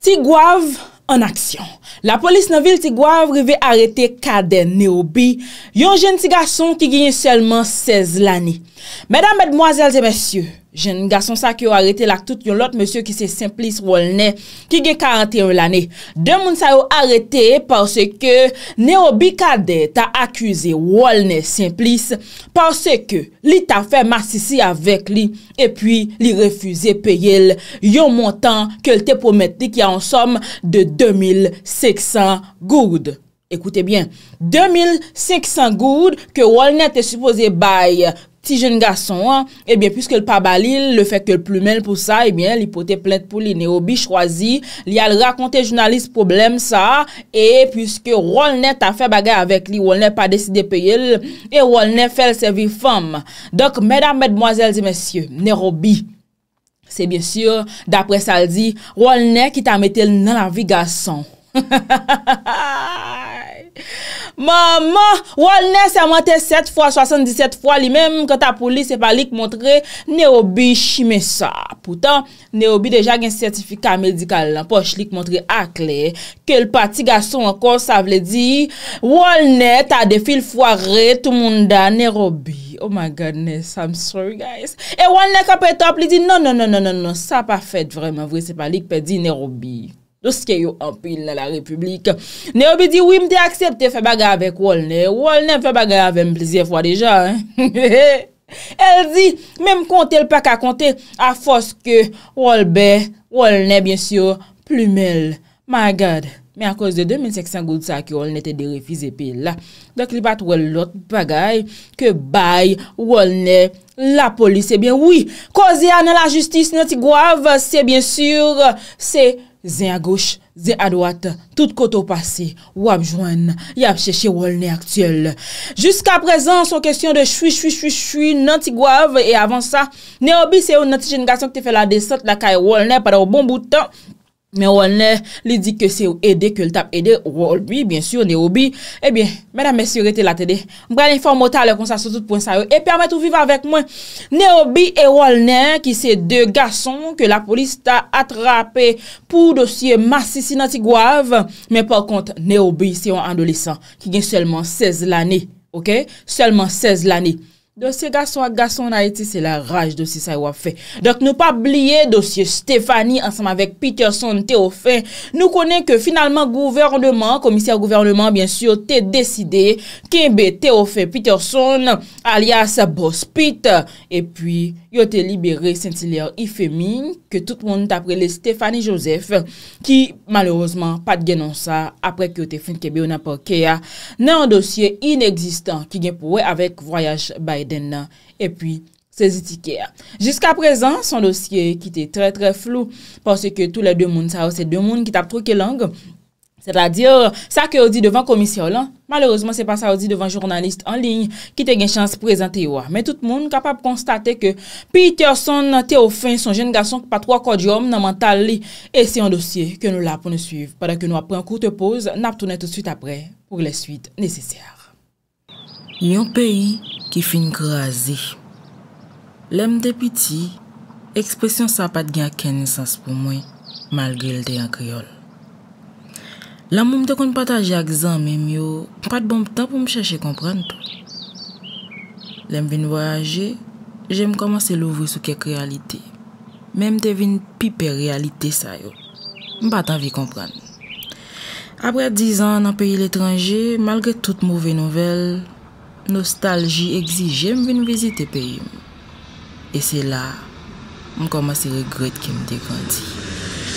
Tigwav en aksyon. La polis nan vil Tigwav revi arete kade Neobi, yon jen tiga son ki ginyen selman 16 lani. Mèdam mèdmoazel de mèsyou. jen gason sa ki yo arete lak tout yon lot monsye ki se simplis wolne, ki gen 41 lane, den moun sa yo arete parce ke ne obi kade ta akuse wolne simplis, parce ke li ta fe masisi avek li, e pi li refuze peye l yon montan ke l te pometri ki an som de 2600 goud. Ekoute bien, 2600 goud ke wolne te suppose baye, Ti jen gason, ebyen, eh pwiske l pa balil, le fek ke l plumen l pou sa, ebyen, eh li pote plente pou li Nehobi chwazi, li al rakonte jounalist problem sa, e pwiske rolne ta fe bagay avek li, rolne pa deside peyil, e rolne fe l sevi fom. Dok, medam, medmoazel, zi monsye, Nehobi, se bien syur, dapre sa l di, rolne ki ta metel nan la vi gason. Maman, Walnet se amante 7 fwa, 77 fwa li menm kota poli se palik montre Neobi shime sa Poutan, Neobi deja gen sertifika medikal la, poch li k montre akle Kel pati gason akon sa vle di, Walnet a defil fware tou moun da Neobi Oh my goodness, I'm sorry guys E Walnet ka pe top li di, non, non, non, non, non, sa non, pa fet vremen vre, se palik pe di Neobi Louske yo anpil nan la republik. Ne obi di, wim de aksepte fe bagay avek wolne. Wolne fe bagay avem pleziye fwa deja. El di, menm kontel pa ka kontel, a fos ke wolbe, wolne, bien syo, plumel. Ma gad, men a koz de 2600 goutsa ki wolne te derefize pe la. Dok li pat wol lot bagay, ke bay, wolne, la polis. Sebyen, oui, kozyan nan la justis, nan ti gwav, sebyen syur, se... Zin a gouch, zin a dwat, tout koto pase, wap jwen, yap cheche wolne aktuel. Juska prezant, son kestyon de chwi chwi chwi chwi nan ti gwav, e avan sa, ne obi se yo nan ti jen gason ki te fe la desot la kay wolne, padan ou bon boutan. Men wolnen li di ke se ou ede, ke l tap ede, wolbi, oh, bien eh sur, neobi, e bien, mèdame si ou rete la tede, mbren informotale kon sa sotout pon sa yo, e permet ou vive avèk mwen. Neobi e wolnen ki se de gason ke la polis ta atrape pou dosye masisi nantigwav, men pòr kont, neobi se ou anolisan, ki gen selman 16 lani, ok, selman 16 lani. Dosye gason a gason a eti, se la raj dosye sa wafen. Dok nou pa bliye dosye Stefani ansanm avek Peterson te ofen. Nou konen ke finalman gouverneman, komisyar gouverneman, bien syo te deside kembe te ofen Peterson alias Boss Pete. E pwi... yo te libere Saint-Hilaire-y-Fémin que tout moun tapre le Stéphanie-Joseph ki malèrosman pat gen non sa apre ki yo te fin kebe ou napo keya nan dosye ineksistan ki gen pouwe avèk Voyage Biden nan e pi se ziti keya. Jiska prezan, son dosye ki te tre tre flou porsè ke tout le dè moun sa ou se dè moun ki tap troke langou Se la dir, sa ke ou di devan komisyon lan, malouzman se pa sa ou di devan jounanlist en ligne ki te gen chans prezante yo. Men tout moun kapap konstate ke Peterson nan te ou fin son jen gason ki patro akodyom nan mental li. E se yon dosye ke nou la pou nou suyv. Padan ke nou apren koute pose, nap tou net tout suite apre pou le suite nesesyar. Yon peyi ki fin kreazi. Lem depiti, ekspresyon sa pat gen ken sens pou mwen mal gelde yon kriyon. Lan moun te kon pataje a gzan men yo, pat bon ptan pou m chache kompran tou. Len m ven voyaje, jen m komanse louvri sou kek realite. Men m te ven pipe realite sa yo. M patan vi kompran. Apre 10 an nan peyi l etranje, malge tout mouve nouvel, nostalji egzi jen m ven vizite peyi. E se la, m komanse regrete ke m dekwanti.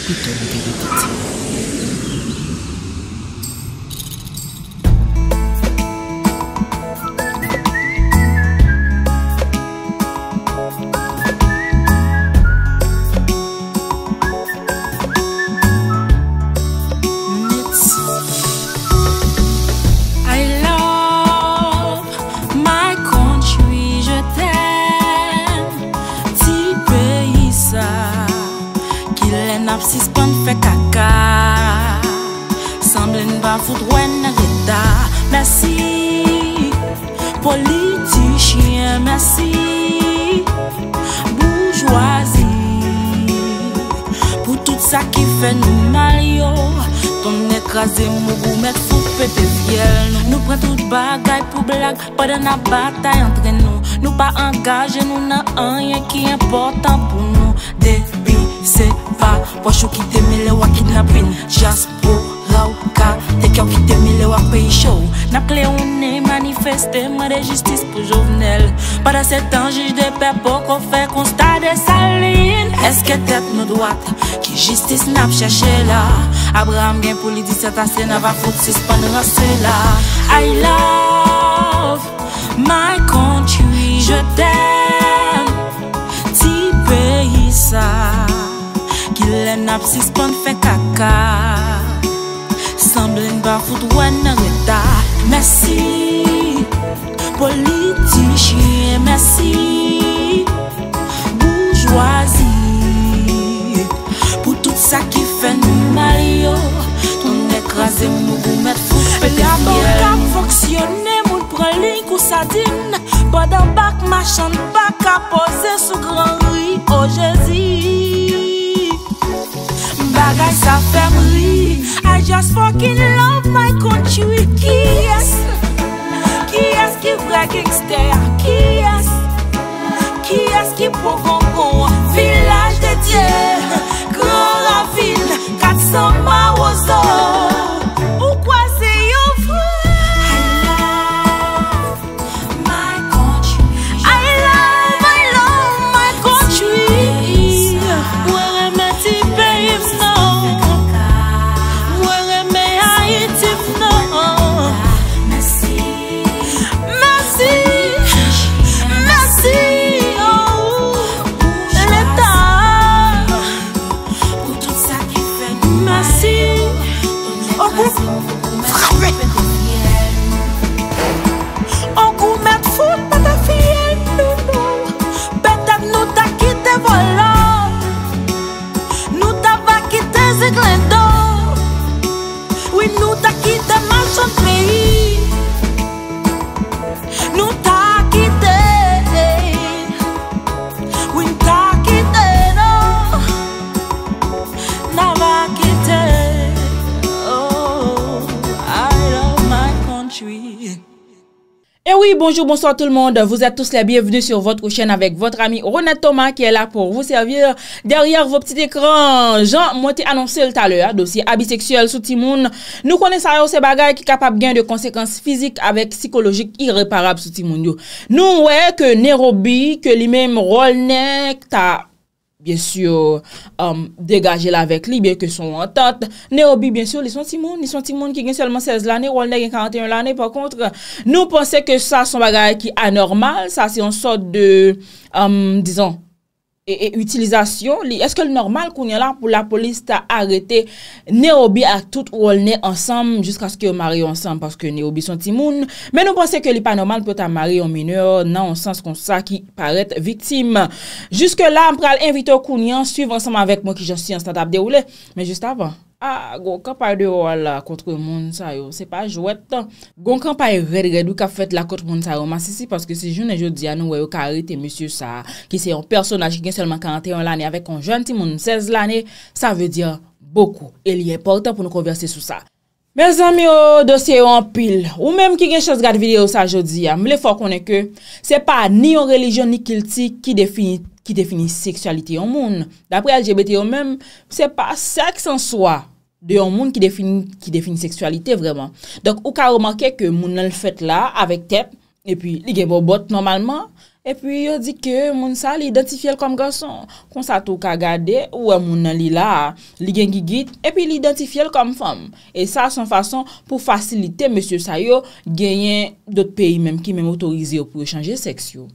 Piton m te dekwanti. Blag pade na batay entre nou Nou pa angaje nou nan anye ki importan pou nou Debi se va Wachou ki teme le wakit na pin Jas pou la waka Tekyaw ki teme le wak pey show Nap kle ou ne manifeste Mare justice pou jovenel Pade se tanjish de pep Poko fe konsta de salin Eske tet nou doat Ki justice nap chache la Abra amgen pou li disyata se Na va fote se span rase la Ay la My country Je tèm Ti pe yisa Gilen ap si spon fè kaka Sambè n'ba fout wè nè rèta Mèsi Politi chie Mèsi Bourgeoisie Pou tout sa ki fè nou mayo Ton ekra zè mou mè fout pè kèm La boka foksyone lin kou sadin Padan bak machan bak a pose sou gran ri O oh, Jezi Bagay sa fem ri I just fucking love my country Ki yes Ki yes ki vre gangster Ki Ki ki pogo Bonjour, bonsoir tout le monde, vous êtes tous les bienvenus sur votre chaîne avec votre ami René Thomas qui est là pour vous servir derrière vos petits écrans. Jean, moi t'ai annoncé tout à l'heure, dossier abisexuel sous timoun, nous connaissons ces bagailles qui capap gain de conséquences physiques avec psychologiques irréparables sous timoun. Nous, ouais, que Nero B, que le même Rolnek, ta... biensyo um, degaje la vek li, biensyo ou an tot. Ne obi biensyo li son ti moun, li son ti moun ki gen selman 16 lane, ou an ne gen 41 lane. Po kontre, nou ponse ke sa son bagaje ki anormal, sa se yon sort de, am, um, dijon, E utilizasyon li, eske l normal kounyan la pou la polis ta arete Neobi ak tout ou ol ne ansam jiska sk yo mari ansam paske Neobi son timoun? Men nou pense ke li pa normal pou ta mari yon mene yo nan yon sens kon sa ki parete vitim? Jiske la, mpral invito kounyan, suiv ansam avek mwen ki josi an stand-up de ou le, men jist avan. A, ah, gon kapay deyo wala kontre moun sa yo. Se pa jwet tan. Gon kapay verredou ka fet la kontre moun sa yo. Masisi, paske si joun e jodi anou weyo karite monsiou sa. Ki se yon personaj ki gen selman 41 lani. Avek kon joun ti moun 16 lani. Sa ve diyan, boku. El yon portan pou nou konverse sou sa. Men zami yo, dosye yo anpil. Ou menm ki gen chans gade video sa jodi ya. Mle fok one ke, se pa ni yon relijyon ni kilti ki defini seksualiti yon moun. Dapre LGBT yo menm, se pa seks ansoa. Deyon moun ki defini seksualite vreman. Donk ou ka remake ke moun nan l fèt la avèk tèp, epi li gen bo bot normalman, epi yo di ke moun sa li identifye l kom ganson. Kon sa tou ka gade ou moun nan li la li gen gigit, epi li identifye l kom fòm. E sa son fason pou fasilite mèsyo sa yo genyen dot peyi mèm ki mèm otorize yo pou chanje seksyo.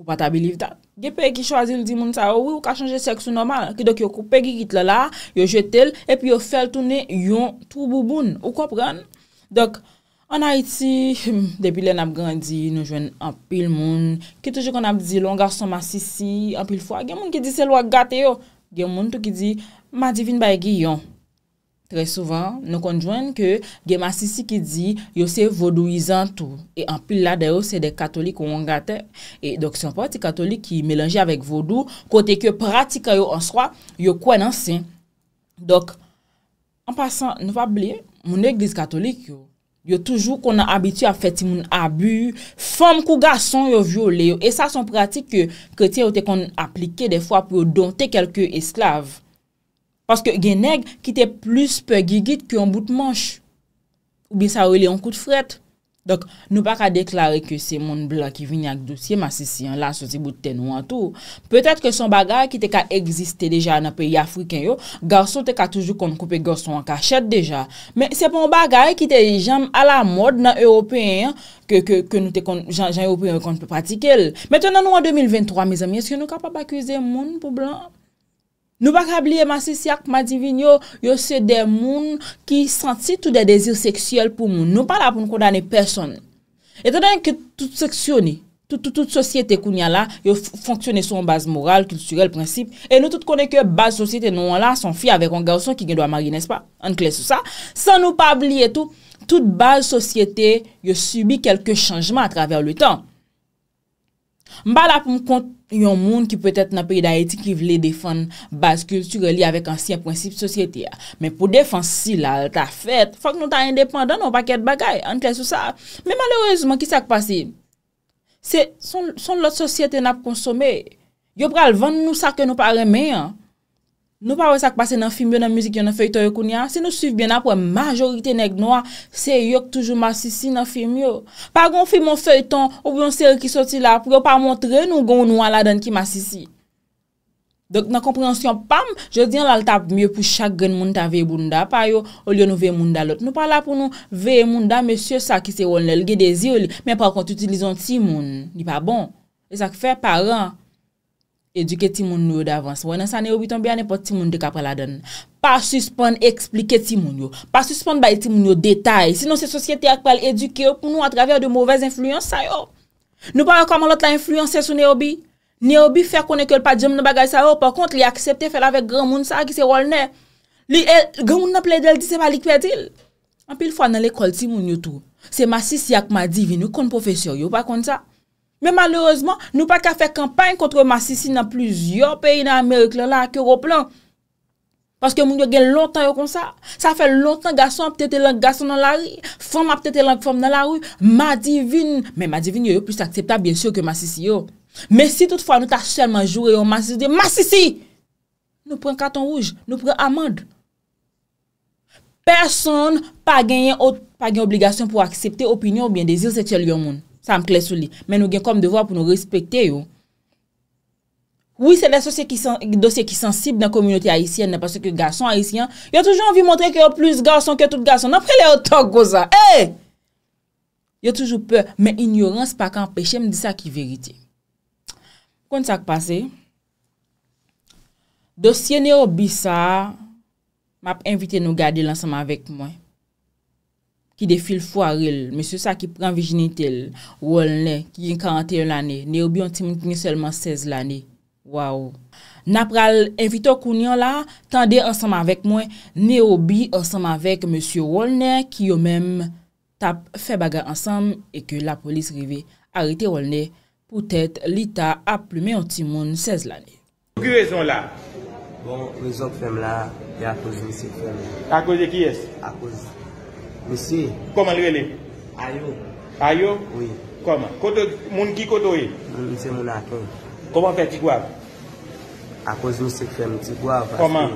Ou pa ta believe dat? Ge pe ki chwazi l di moun sa, ou ka chanje seksou normal, ki dok yo koupe ki kit lala, yo jetel, epi yo fel toune yon, tou bouboun. Ou kopran? Dok, an Haiti, hmm, depi lè nap grandi, nou jwen apil moun, ki toujè kon ap di lon, gar son ma sisi, apil fwa, gen moun ki di sel wak gate yo, gen moun tou ki di, ma divin baye gi yon. Trè souvan, nou konjwen ke gemasisi ki di yo se vodouizan tou. E anpil la deyo se de katolik ou an gate. E dok se yon pati katolik ki melange avèk vodou, kote ke pratika yo answa, yo kwen non, ansen. Dok, anpasan, nou pa ble, moun eglise katolik yo, yo toujou kon an abituy a feti moun abu, fom kou gason yo viole yo, e sa son pratik yo, kote yo te kon aplike de fwa pou yo donte kelke esklav. Paske gen neg ki te plus pe gigit ki yon bout manch. Bi sa ou li yon kout fret. Dok nou pa ka deklari ke se moun blan ki vini ak dosye masisi yon la sosi bout ten ou an tou. Petet ke son bagay ki te ka egziste deja nan peyi Afriken yo. Garson te ka toujou kon koupe garson an kachet deja. Men se pon bagay ki te jam ala mod nan European ke nou te kon jan European kon te pratikel. Men ton nan ou an 2023, mi zami, eske nou ka pa bakuze moun pou blan? Nou pa kab liye masisi ak madivinyo, yo se de moun ki santi tout de dezir seksyel pou moun. Nou pa la pou nou kondane person. Etanen ke tout seksyoni, tout tout tout sosyete koun ya la, yo fonksyone son base moral, kilsurel, prinsip. E nou tout konen ke base sosyete nou an la, son fi avek an galson ki gen do a mari, nespa? An klesou sa. San nou pa abliye tout, tout base sosyete yo subi kelke chanjman atraver lou tan. Mba la pou m kont yon moun ki pwetet nan perida etik ki vle defan bas kultur li avèk ansyen prinsip sosyete ya. Men pou defan si la, ta fèt. Fòk nou ta indépandan ou non, paket bagay, an kè sou sa. Men malorezman, ki sa k pasi? Se son lot sosyete nap konsome, yo pral van nou sa ke nou paremen ya. Nou pa wè sak pase nan film yo nan müzik yo nan fey to yo koun ya, se nou suiv bien ap wè majorite neg no a, se yok toujou masisi nan film yo. Pa gen ou film ou fey ton, ou biyon ser ki soti la, pou yo pa montre nou gen ou nou ala den ki masisi. Dok nan komprensyon pam, je diyan lal tap miyo pou chak gen moun ta veye bunda pa yo, ou liyon nou veye moun dalot. Nou pa la pou nou veye moun da mè syo sa ki se wol nel ge de zi ou li, men pa wè konti utilizan ti moun, ni pa bon. E sak fey paran. Eduke timoun nou yo d'avans, wè nan sa Neobi ton bè anè pot timoun de kapè la den, pa suspon explike timoun yo, pa suspon bayi timoun yo detay, sinon se sosyete akpèl eduke yo pou nou atraver de mouvèz influyansay yo. Nou pa wè kòman lot la influyansay sou Neobi, Neobi fè konè kèl pa djem nan bagay sa yo, pò kont li akseptè fè la vek gran moun sa ki se rol ne, li eh, gran moun nan ple del disè palik pè til. Anpil fwa nan lekol timoun yo tou, se ma sis yak ma divi nou kon profesyon yo pò kont sa. Men malerozman, nou pa ka fe kampany kontre ma sisi nan pluzyon peyi nan Amerik lan la akèro plan. Paske moun yo gen lontan yo kon sa. Sa fe lontan gason ap tete lang gason nan la ri, fom ap tete lang fom nan la ri. Ma divin, men ma divin yo yo plus aksepta bien chou ke ma sisi yo. Men si toutfwa nou ta chelman jure yo ma sisi de ma sisi, nou pren karton rouge, nou pren amand. Person pa gen yon obligasyon pou aksepte opinyon ou biendezil se chel yon moun. Sa m kle sou li. Men nou gen kom devwa pou nou respekte yo. Oui, se lè sou se ki dosye ki sensib nan komyoniti haisyen. Ne pas se ke gason haisyen. Yo toujou anvi montre ke yo plus gason ke tout gason. Anpre lè yo tok goza. Hey! Yo toujou peur. Men ignorans pa kan peche. M di sa ki verite. Kon sa k pase. Dosye ne yo bi sa. M ap invite nou gade lansanman vek mwen. ki defil fwaril, monsye sa ki pran vijinitel, wolne, ki yon 41 lane, ne obi yon timon kine selman 16 lane. Waou. Napral, evito kounyon la, tande ansam avèk mwen, ne obi ansam avèk monsye wolne, ki yon men tap fè baga ansam, e ke la polis rive, arite wolne, pou tèt lita ap plume yon timon 16 lane. Ki rezon la? Bon, rezon fem la, ya tojoun se fem la. A kozi ki es? A kozi. Mwen si. Koman luele? Ayo. Ayo? Oui. Koman? Koto, moun ki koto e? Moun ki se moun akon. Koman fe tigwav? Akoz mwen seke fe mwen tigwav. Koman?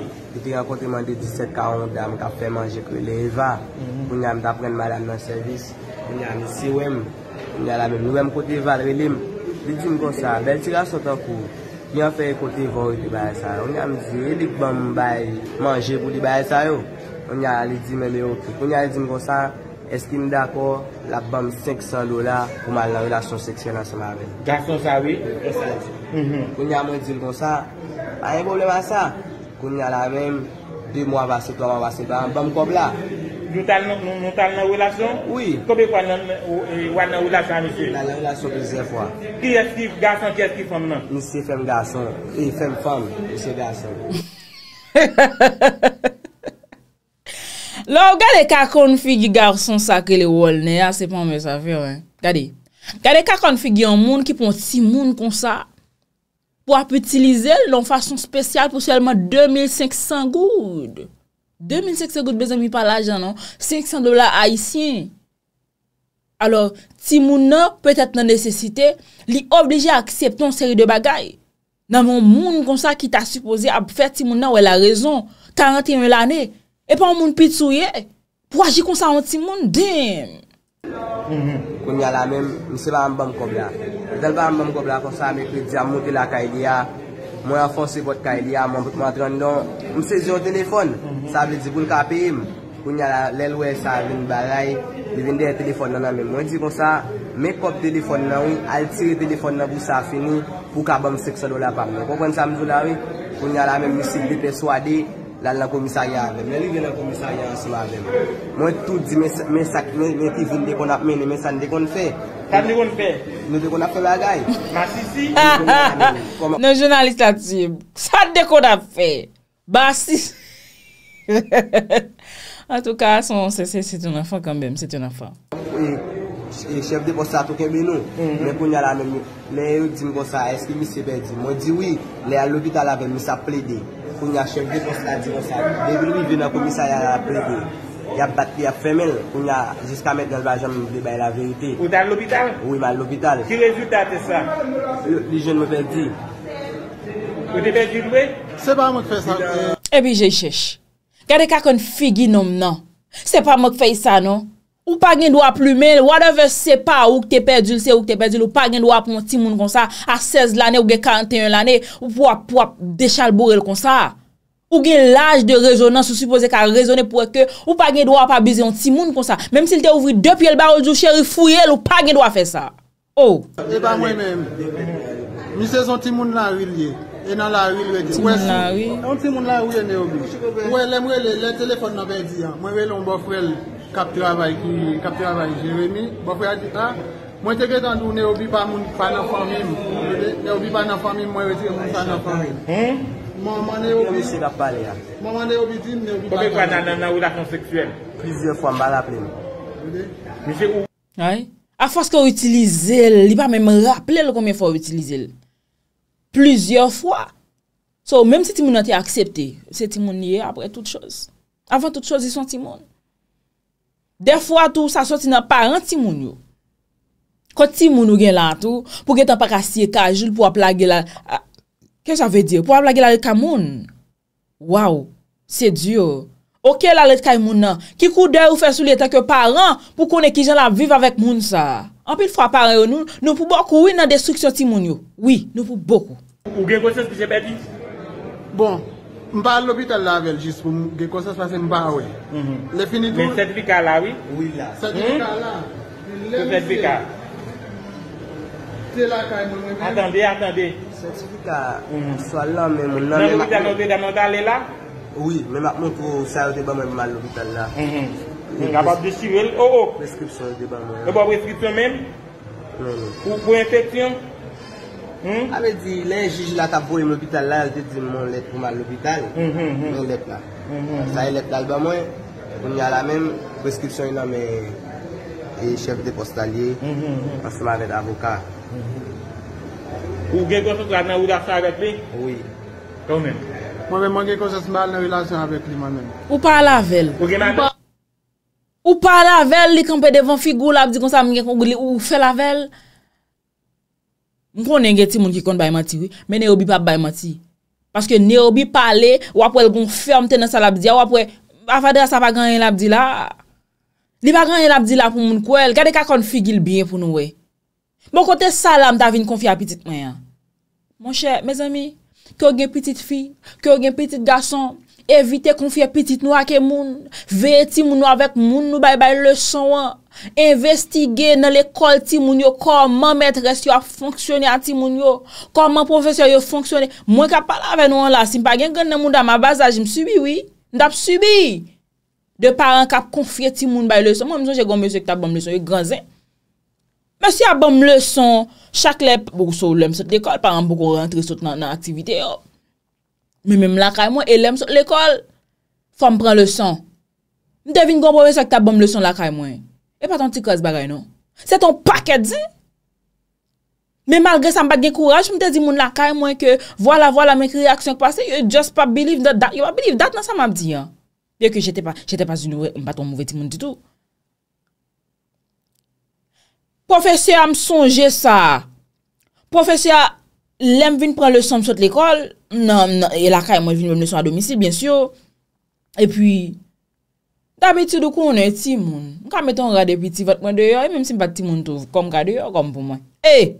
Kote mwen de 17-40 ame ka fe manje krele eva. Mwen mhm. yam tapren madan nan servis. Mwen yam si wem. Mwen yam labe mwen wem kote eva relim. Di jim gonsan, bel tiga sotan kou. Mwen yam fe kote eva ou li baye sa yo. Mwen yam zi, elik ban mwen baye manje pou li baye sa yo. On nye a li di me le ou ki. On nye a li di me kon sa, eski mi dako la bom seksan lola kouman nan relasyon seksyen nan seman aven. Gason sa, oui? Oui, eski la seksyen. On nye a mwen di kon sa, a ye goble va sa, kon nye la aven, 2 mwa va se, 3 mwa va se, pa an bom kobla. Nou tal nan relasyon? Oui. Koube kwa nan relasyon, monsi? Nan relasyon pizye fwa. Ki eski gason, ki eski fom nan? Monsi fem gason. E fem fom, monsi gason. Lo, gade kakon figi garson sa ke le wol ne a, sepan mè sa fe, wè. Gade. Gade kakon figi an moun ki pon ti moun kon sa, pou ap utilize loun fasyon spesyal pou selman 2500 goud. 2500 goud bezan mi pal ajan, non? 500 dola a yisien. Alors, ti moun nan, pwet et nan nesesite, li oblige akseptan seri de bagay. Nan moun moun kon sa ki ta supose ap fè ti moun nan wè la rezon, 41 l'anè. E pa ou moun pitouye Pwa jikonsa an ti moun dem mhm. Koun nye la men Mise ba mbam kobla Del ba mbam kobla konsa me kli diya mouti la kailiya Mwen yon fonse bot kailiya Mwen mout mwantren don Mise diyon telefon mhm. Sa vle dikoun kapi im Koun nye la lelwe sa vin baray Vi vin dey telefon nan an men Mwen jikonsa me kop telefon nan ou Al tir telefon nan ou sa fini Pou ka bamsik se do la pangon Koun nye la men misil dipe swade Mwen jikonsa Dan la komisariya avem. Men li ven la komisariya aswa avem. Mwen tout di men sak, men ti vin dekon ap men. Men san dekon fe. San dekon fe? Non dekon ap fe bagay. Ma sisi? Non jounalist atib. San dekon ap fe? Ba sisi? An tou ka son, se se, se ton afan kambem. Se ton afan. E chef de posta toukebe nou, mhm. men pou ny ala men, men yon dim posta eske mi sebe di. Mon di wii, men yon lobita la ven, misa ple de. Pou ny a chef de posta di, monsa. Men vini vina pou misa yon la ple de. Yap bat, yap femel, pou ny a, jiska men del bajan moun de bay la veyite. Ou dan lobita? Ou yon man lobita le. Ki rezultate sa? Li jen me ven di. Ou debe di lwe? Seba mok fe san. Eh. Ebi jecheche, gade kakon figi nom nan. Seba mok fe san nou. Ou pa gen do ap lume, whatever se pa, ou k te pedjil, se ou k te pedjil, ou pa gen do ap moun timoun kon sa, a 16 lane ou gen 41 lane, ou pou ap dechal borel kon sa. Ou gen lage de rezonans ou suppose ka rezone pou eke, ou pa gen do ap abize moun timoun kon sa. Mem si l te ouvri 2 pi el baroujou, chèri fuyel, ou pa gen do ap fè sa. Ou. Oh. E eh ba mwen men, mwen sez moun timoun la ril ye, e nan la ril weke. Mwen sez moun la ril. Mwen sez moun la ril yon e obi. Mwen lè mwen lè lè lè lè lè lè lè lè lè lè lè lè lè Kaptyor avay ki, kaptyor avay Jeremy, bo pe adita, mwen seke tanjou ne obi pa moun pa nan famin, ne obi pa nan famin mwen wète yo moun sa nan famin. Mwen mwen ne obi, mwen mwen ne obi din, ne obi pa nan moun la konseksyen, plizye fwa mba la plen. Afwa seke yo utilize l, li pa mwen mraple l kome fwa yo utilize l. Plizye fwa. So, mwenm se timoun an te aksepte, se timoun niye apre tout chos. Afwa tout chos, yi son timoun. De fwa tou sa soti nan paran ti moun yo. Kote ti moun yo gen lan tou, pou gen tanpa kasiye ka ajil pou ap lage la... Ken sa ve diyo? Pou ap lage la rete ka moun? Waw, se diyo. Ok la rete ka moun nan, kiko de ou fe soule teke paran pou kone ki jen la vive avèk moun sa. Anpil fwa paran yo nou, nou pou boku ou nan destriksyon ti moun yo. Oui, nou pou boku. Ou gen konses pise peti? Bon. Mpa lobitan lavel jis pou ge konsas mhm. la se mpa we. Le finidou... Men certifika lawi? Oui la. Certifika la? Men lè mi se. Se la ka yon menwe geni? Atande, atande. Certifika yon hmm. so lan men men la. Nan lobitan nou de dan nou dalela? Oui, men makman pou sa yon deban men man lobitan la. Hmm, hmm. Oh, oh. Men e nga bon, pat de sivel ou ou? Description yon deban men. Ebo reskriptyon men? Non, non. Ou pou infektyon? Hmm? Ame di, len jiji la ta pou yon lopital la, de di, moun let pou man lopital, hmm, hmm, moun let la. Sa yon e let dalba mwen, moun ya la men preskripsyon yon ame, e chef de postalye, asman avet avoka. Ou gen konsesman ane ou da sa avet li? Oui. Kounen? Moun gen konsesman ane ou la sa avet li manen. Ou pa la vel? Ou gen ane? Ou pa la vel li kempe devan figou la, di kon sa moun gen kongou li, ou fe la vel? Mwen kon nengeti mwen ki kon baymati wè, men ne obi pa baymati. Paske ne obi pale, wap wèl kon ferm tenen sa labdi ya, wap wè, afade a sa pa gan yen labdi la. Li pa gan yen labdi la pou mwen kwen, kade ka kon figil biyen pou nou wè. Mwen bon kote sa la mta vin kon fya pitit mwen ya. Mon chè, mez ami, kyo gen pitit fi, kyo gen pitit gason, evite kon fya pitit nou ake moun, veye ti moun nou avèk moun nou baybay le son wè. Investige nan l'ekol ti moun yo Koman mètre si yo ap fonksyonè an ti moun yo Koman profesyon yo fonksyonè Mwen ka pala avè nou an la Simpa gen gen nan moun dan ma bazaj M subi wè Ndap subi De paran kap konfye ti moun bay lèson Mwen mèso jè gom mèso ek ta bom lèson yo granzen Mèso ya bom lèson Chak lèp Bougou sou lèm sot l'ekol Paran bougou rentre sot nan aktivite yo Mèmèm lakay mwen E lèm sot l'ekol Fòm pran lèson Ndevin gom mèso ek ta bom lèson lakay mwen E paton ti koz bagay nou? Se ton pakè di? Me malgre sa m bagè kouraj, m te di moun lakay mwen ke vwa la vwa la mèk reaksyon k pasè, you just pa believe that, you believe that nan sa m ap di an. Pye ke jete pa, jete pa zinou m paton mouvè ti moun titou. Profesya m sonje sa. Profesya, lem vin pran lè son m sot lè kol, nan, nan, lakay mwen vin pran lè son a domisil, biensyo, epi, Ta biti do konon e ti moun. M ka meton rade pi ti vat mwen deyo. E menm si m pati ti moun touv. Kom ka deyo, kom pou mwen. E!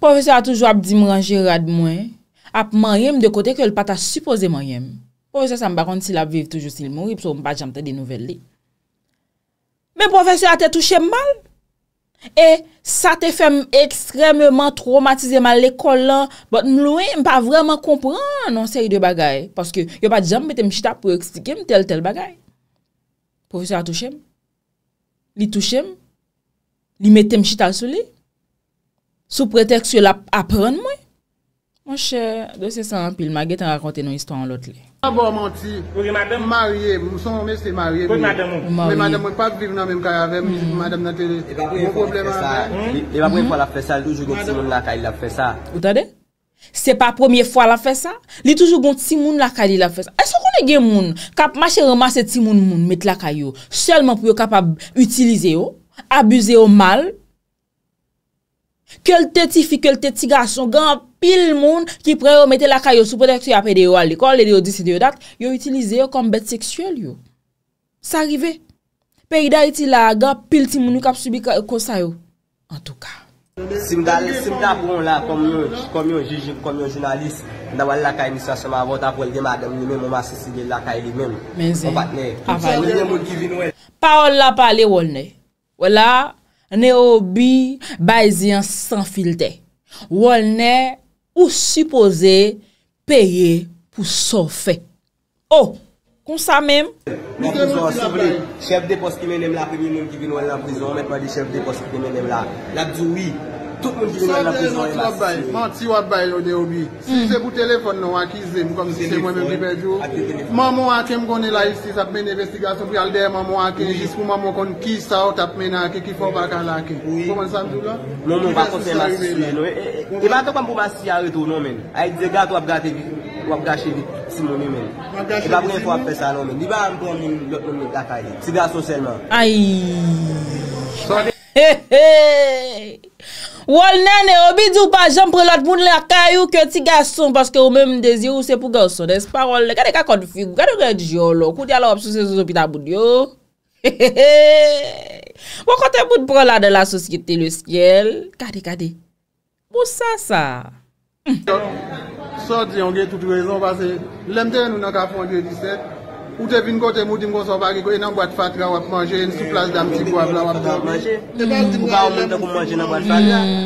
Profesor a toujou ap di m ranje rade mwen. Ap maryem de kote ke l pata suppose maryem. Profesor sa m bakon ti la viv toujou sil moun. Ip sou m pati jamte di nouveli. Men profesor a te touche m mal. E! E! Sa te fèm ekstremèman traumatize man lèkòl lan, bat m louè, m pa vreman kompran anonsè yè de bagay. Paske yò pa dijan m metèm chita pou ekstikem tel tel bagay. Profesor a touche m, li touche m, li metèm chita sou li, sou preteks yò la apren mwen. Mwen chè, dosè san, pil magè tan akonte nou histò an lot lè. Mwen ti marye, mwen son mèstè. Mwen pati lèvèm chorèm, mwen pati lèvèm chorèm. Iwa mwen fwa la fè sa, lèvèm fwa la fè sa lèvèm lèvèm lèvèm. Ouw dade? Se pa pw 치�è fwa la fè sa? Lie fwa pw chèl nourkin lèvèm lèvèm lèvèm. Kap mache ram Magazine lèvèm lèvèm lowèm. Sèlman pou yo kap abyotilizeyo. Abuse yo mal. Ke lèvèm fwa lèvèm lèvèm lèvèm. Pil moun ki pre yo mette lakay yo souproteksyo ya pe de yo alikon le de yo diside yo dat, yo itilize yo kon bet seksyol yo. Sa rive, pe ida iti laga pil ti moun yu kapsubi konsay yo. En touka. Si mda pou moun la kom yon jijik, kom yon jounalist, mda wale lakay ni sosyoma vota pou el de madem yon mwen mwen mwen sisi de lakay li mwen mwen patne. Paol la pale wale ne, wala ne obi bayzi yon sanfilte. Wale ne... pou suppose peye pou son fe. Oh, kon sa mem. Sade lout la e bay, mat si wap bay lout de ou bi Si se pou telefon nou a ki zem Kom si se mwen mwen bi pe djou Mamo a kem goun elayistis ap men investigasyon Fiyal dey mamo a kem Jis pou mamo kon ki saot ap men a ke Ki fò bakan la ke Loun moun bako se la e, e, si sujen nou Iba tok an pou masi a re tou nou men A yi zegat wap gache di Si moun moun men Iba moun fò ap pesa nou men Iba an pou moun lout loun moun kakay di Si dey asoselman He he He he Wolnen e obidu pa jan prelat moun lakay ou kwen ti gason paske ou men mdezi ou se pou ganson des parol le. Gade ka konfig, gade ren diyon lo. Kou di ala opsyon se zonpita moun yo. Wakote moun prelat de la sosyite luskyel. Gade, gade. Moussa sa. Ote vin kote moudim kon so bagi kon ene wad fat ga wap manje, ene sou plas dam ti gwab la wap manje.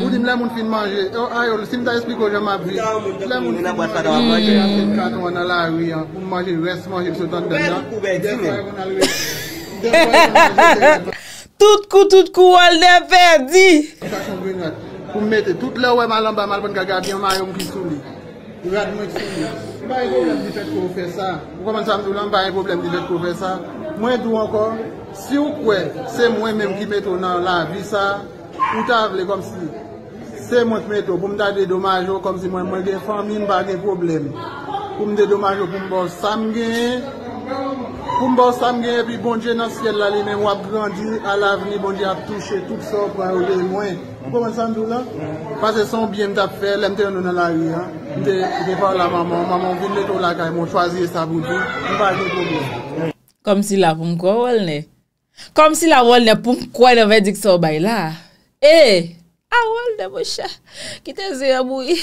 Moudim lè moun fin manje, ayol, sin ta espliko jè mabri. Moudim lè moun fin manje, anke katon wana la rwi an, moun manje res manje kse ton denda. Moun alwè di. Tout koutout kou alè ferdi. Moun mète, tout lè wè malamba malbon kagabyon mayon kisundi. Rade mwen se mya, poum gen wrenc an poum despete konw fey sa, mwen dur ankon, se w kwe, se mwen men mwen ki meto nan la vi sa, ou te avle kom si, se mwen te meto poum de domajo kom si mwen mwen gen fom, mwen bagen poum de domajo poum bol sam gen, poum bol sam gen, pi bon je nan skel la li men wap grandu al aveni, bon je ap touche tout so pou mwen, Bon, Pase son biye mta pfe, lemte yon nan la yi. De fwa la maman, maman vin leto la kay, mwen chwazi yon saboun tou, mwen fwa yon pou mwen. Kom si la pou mkwa wolne? Kom si la wolne pou mkwa nou ve dik sou bay la? E, a wolne mwen chan, ki te ze yon mwou yi.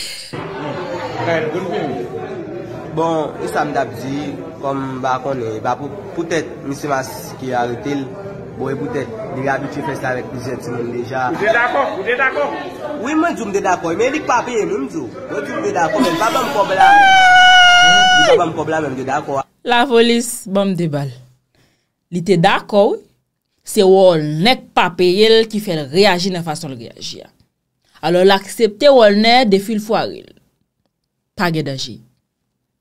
Bon, yon e saboun tap di, kom bakone, bako pou tèt misi mas ki a retil. Bo e boute, di yavite feste avèk bizèd sounen leja. Ou dè d'akò? Ou dè d'akò? Ou y mwen djou mdè d'akò, men yik pape yel mdjou. Ou dè d'akò, men pape mkoblame. Men pape mkoblame, mdè d'akò. La folis, mbam debal. Li tè d'akò, se wòl nèk pape yel ki fèl reyaji nan fason l reyaji ya. Alò l'aksepte wòl nèk defil fwa ril. Pagè d'ajil.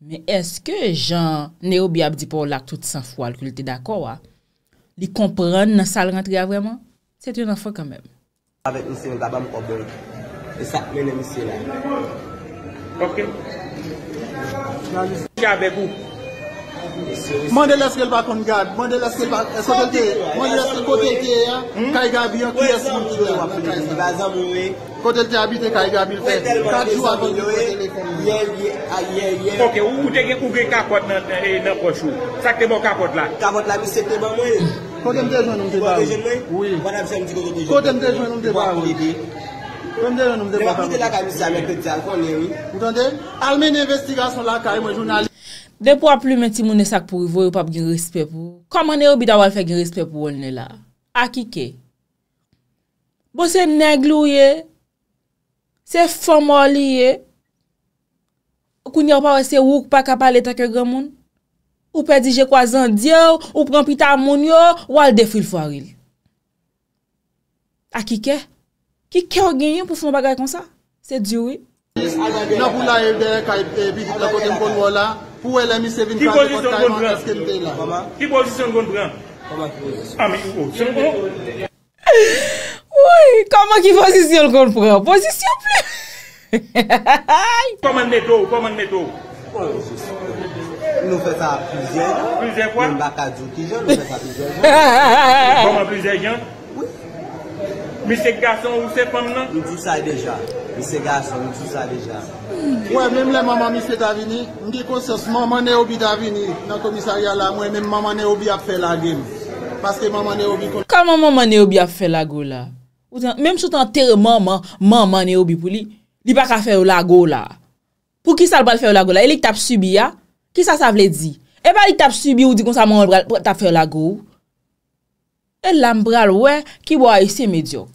Men eske jan, neyo bi abdi pou lak tout san fwa l kou li tè d'akò wa? di kompran nan sal rentre ya vreman, set yon anfo kanmen. Avet misye yon taban mpobon, e sa plen e misye la. Ok. Mwè yon mpobon? Mwen de lè skel bakon gade, mwen de lè skel bakon, mwen yon skel kote kye, kaya gabi yon kye skel. Kote lè te habite kaya gabi lè. Kante jou habite. Ok, ou te ge kouvre kakot nan prochou. Sakte mwen kakot la. Kakot la bi sete mwen mwen. Kote mte jwen nou mte bari, kote mte jwen nou mte bari, kote mte jwen nou mte bari, kote mte jwen nou mte bari, kote mte jwen nou mte bari, kote mte jwen nou mte bari. De pou ap plume ti mounen sak pou yvo yop ap girispe pou, komanen ou e bidawal fe girispe pou wounen la? Aki ke? Bo se neglou ye, se fomol ye, kounen wap wese wouk pa kapal etake gaman? Ou pedi je kwa zan diyo, ou pran pi ta moun yo, ou al defil faril. A ki ke? Ki ke o genyen pou fman bagay kon sa? Se diyo we? Na pou la evde, ka ebi diple kote mkon wola, pou el emi sevin kran de pot tayman, eske nten la. Ki pozisyon kon pran? Koman ki pozisyon? Ame yon kote, se yon kote. Ouye, koman ki pozisyon kon pran? Pozisyon ple! Koman me tou, koman me tou. Koman ki pozisyon? Nou fèta ap füzyè. Füzyè kwa? Nou fèta ap füzyè gen. Fèta ap füzyè gen? Oui. Non? Mise gason ou se pam nan? Mise gason, mise gason, mise gason. Ouè, mèm lè maman mise fè ta vini, mèm de konsos maman ne obi ta vini, nan komisaryal la mwen mèm maman ne obi ap fè la gen. Paske maman ne obi kon... Kama maman ne obi ap fè la gou la? Mèm sou tan tère maman, maman ne obi pou li, li baka fè ou la gou la. Pou ki sal bal fè ou la gou la? E li tap subi ya? Ki sa sa vle di? E ba li tap subi ou di kon sa moun bral pou tap fè la gou? E lan bral wè ki wè isi medyo.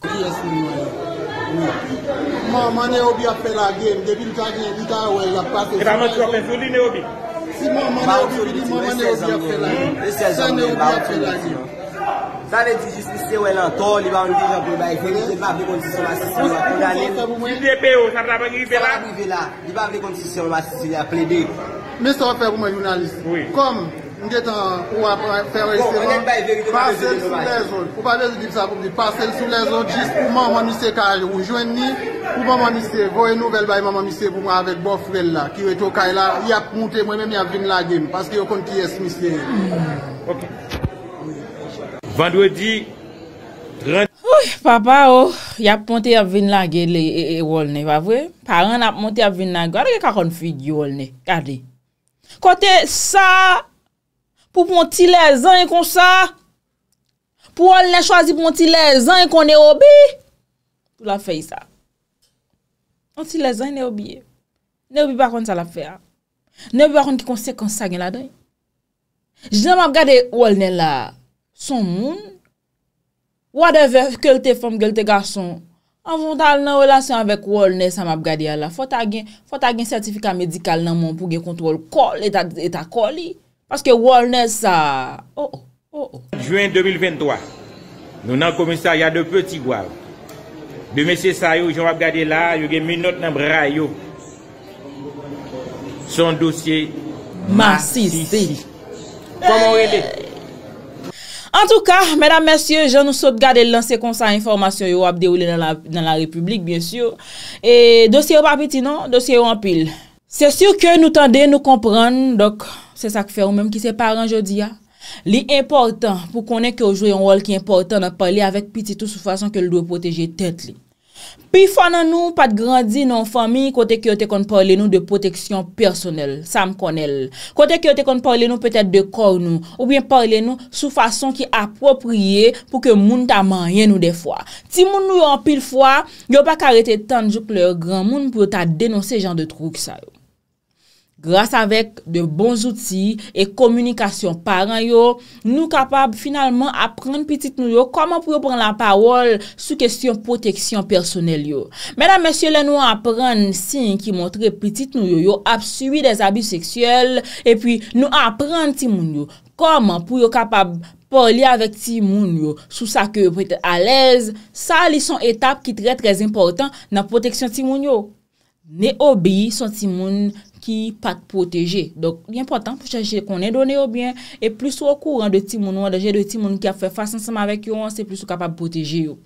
San eti jistise ou el an to, li ba vre kondisyon pou y bay e feri, se pa vre kondisyon la Sicilya pou dani. Mwen se an pe pou mwen yon alise. Sa mwen a vive la, li ba vre kondisyon yon la Sicilya plebe. Mwen se an pe pou mwen yon alise. Kom, mwen detan ou a feri yon selan. Parcel sou le zon, ou pa vezi di sa poubi. Parcel sou le zon, jist pou man waman mise kaje. Ou jwen ni, ou maman mise, goye nou vel baye maman mise pou mwa avek bo frel la ki yo eto ka la. Y ap moute, mwen men mi avrin la gen, paske yo kon ki yes mise. Vandwedi, dredi. Ou, papa ou, oh, ya ponte ya vin la gele e, e wolne, wavwe. Paran ap ponte ya vin la go, ade ki kakon fwi di wolne, kade. Kote sa, pou pon ti le zan yon e kon sa, pou wolne chwazi pon ti le zan yon e kon e obi, pou la fey sa. Pon ti le zan yon e obi, ne obi bakon sa la fey a. Ne obi bakon ki konsek kon sa gen la doy. Jema gade wolne la, Son moun, wadeve, ke lte fom, ke lte gason, anvontal nan relasyon avèk Walnes am ap gade la. Fota gen fota gen sertifika medikal nan moun pou gen kontrol kol, eta kol li. Paske Walnes a... O, oh, o, oh, o, oh, o. Juin 2023, nou nan komisar ya de peti gwav. De mesye sayo, joun ap gade la, yon gen minot nan bray yo. Son dosye masisi. Koman wende? Hey! En tou ka, mèdam mèsyè, jè nou sot gade lansè konsan informasyon yo ap de ou lè nan la republik, byensyò. E dosye yo pa piti nan, dosye yo anpil. Sè syò kè nou tande nou kompran, dok, sè sa kou fè ou mèm ki se par anjò di ya. Li important pou konè kè ou jwè yon rol ki important, nan palè avèk piti tou sou fason kè lou e poteje tèt li. Pi fwa nan nou pat grandi nan fami kote kyo te kon parle nou de proteksyon personel, sa m konel. Kote kyo te kon parle nou petet de kor nou ou bien parle nou sou fason ki apropriye pou ke moun ta manyen nou defwa. Ti moun nou yon pil fwa, yon pa karete tanjouk lor gran moun pou ta denose jan de trouk sa yo. Gras avèk de bon zouti e komunikasyon paran yo, nou kapab finalman apren pitit nou yo, koman pou yo pran la parol sou kesyon proteksyon personel yo. Mèdam mèsyè lè nou apren sin ki montre pitit nou yo yo ap suwi des abis seksyèl e pi nou apren timoun yo. Koman pou yo kapab poli avèk timoun yo sou sa ke yo pou etè alèz. Sa li son etap ki trè trè zimportan nan proteksyon timoun yo. Ne obi son timoun yo. ki pat proteje. Dok, yon portant pou chache konen donen yo bien, e plus ou kouran de ti moun wadajen, de ti moun ki a fe fasan seman avèk yo, an se plus ou kapab proteje yo.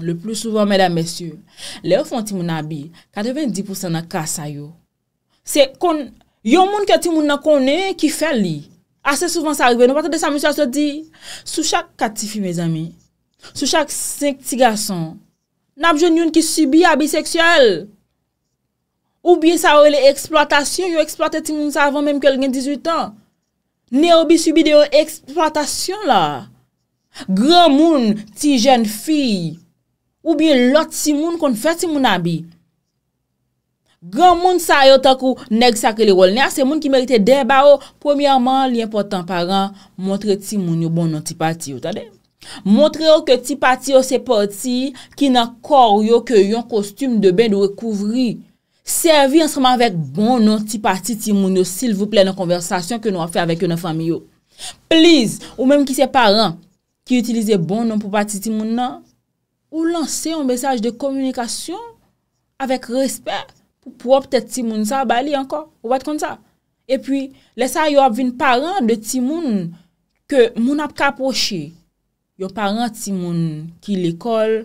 Le plus souvan, mèdam, mèsyou, le ou fwant ti moun nabi, 90% nan kasa yo. Se kon, yon moun ki ti moun nan konen, ki fè li, asè souvan sa arve. Nou pata de sa mèsyou a se di, sou chak katifi, mèzami, sou chak senk ti gason, nan ap joun yon ki subi abiseksyèl, Ou biye sa wè lè eksploatasyon, yo eksploatè ti moun sa avan mèm kel gen 18 an. Ne ou bi subi de yo eksploatasyon la. Gran moun ti jen fi. Ou biye lot ti moun kon fè ti moun abi. Gran moun sa yo takou neg sakè le rol. Ne a se moun ki merite den ba ou. Oh. Premiyaman, li important par an, montre ti moun yo bon non ti pati oh oh, yo. Montre yo ke ti pati yo se poti ki nan kor yo ke yon kostum de ben do rekouvri. servi ansreman vek bon non ti pati ti moun yo sil vople nan konversasyon ke nou a fe avèk yo nan fami yo. Please, ou menm ki se paran ki utilize bon non pou pati ti moun nan, ou lanse yon besaj de komunikasyon avèk respet pou pou ap tè ti moun sa bali anko pou bat kon sa. E pi, lesa yo ap vin paran de ti moun ke moun ap kaproche yo paran ti moun ki l'ekol,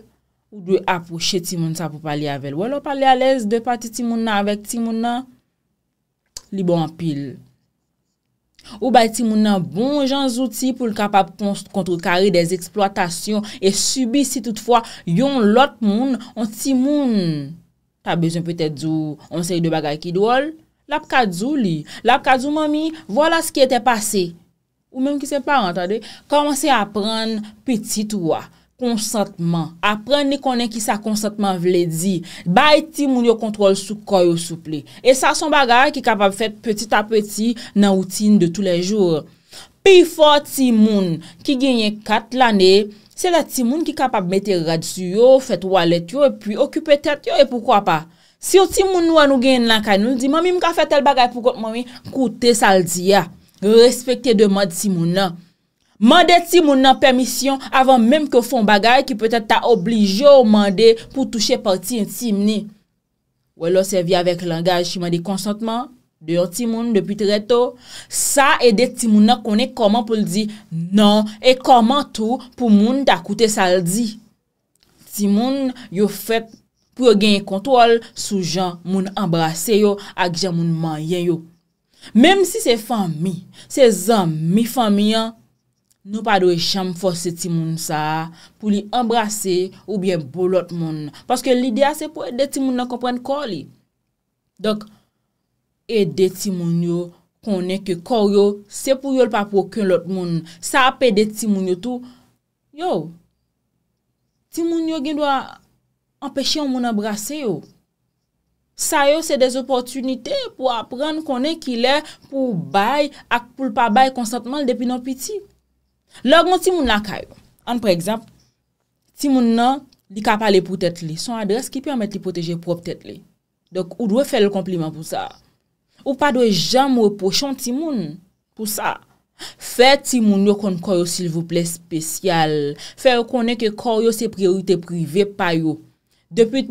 Ou dwe apouche timoun sa pou pali avel. Wè lò pali alèz dwe pati timoun nan avèk timoun nan li bon apil. Ou bay timoun nan bon jan zouti pou l'kapap kontro kari des eksploatasyon e subi si toutfwa yon lot moun an timoun. Ta bezon pwetè djou, an se yon de bagay ki dwol. Lap ka djou li. Lap ka djou mami, wòla skye te pase. Ou mèm ki se parantade, komanse a pran pwetit wwa. Konsantman, apren ni konen ki sa konsantman vle di, bay timoun yo kontrol sou koy yo souple. E sa son bagay ki kapab fet peti ta peti nan outin de tou le jour. Pi for timoun ki genye kat lane, se la timoun ki kapab mette rad su yo, fet walet yo, e pwi okupe tet yo e poukwa pa. Si yo timoun nou anou genye nan kanoun, di mami mka fet tel bagay poukwa mami koute saldi ya. Respekte de mod timoun nan. Mandè ti moun nan permisyon avan mèm ke fon bagay ki pwetè ta oblige ou mandè pou touche parti in ti mni. Wè lò se vi avèk langaj chi mandè konsantman de yon ti moun depi tre to. Sa e de ti moun nan konè koman pou l di nan e koman tou pou moun ta koute saldi. Ti moun yo fèt pou yo gen yon kontwal sou jan moun embrase yo ak jan moun manyen yo. Mèm si se fami, se zan mi fami yon. Nou pa do e cham fos se timoun sa pou li embrase ou bien bou lot moun. Paske l idea se pou e de timoun nan kompren kor li. Dok e de timoun yo konen ke kor yo se pou yo l pa pou ken lot moun. Sa ap e de timoun yo tou. Yo, timoun yo gen do a empeshe yon moun embrase yo. Sa yo se de zoportunite pou apren konen ki le pou bay ak pou l pa bay konsantman depi nou piti. Log nou ti moun nan kayo, an pre egzap, ti moun nan di kapale pou tèt li, son adres ki pi amet li poteje pou ptèt li. Dok ou dwe fè lè kompliment pou sa, ou pa dwe jam wè pochon ti moun pou sa. Fè ti moun yo konn kor yo silvouple spesyal, fè yo konnen ke kor yo se priorite prive pa yo. Depi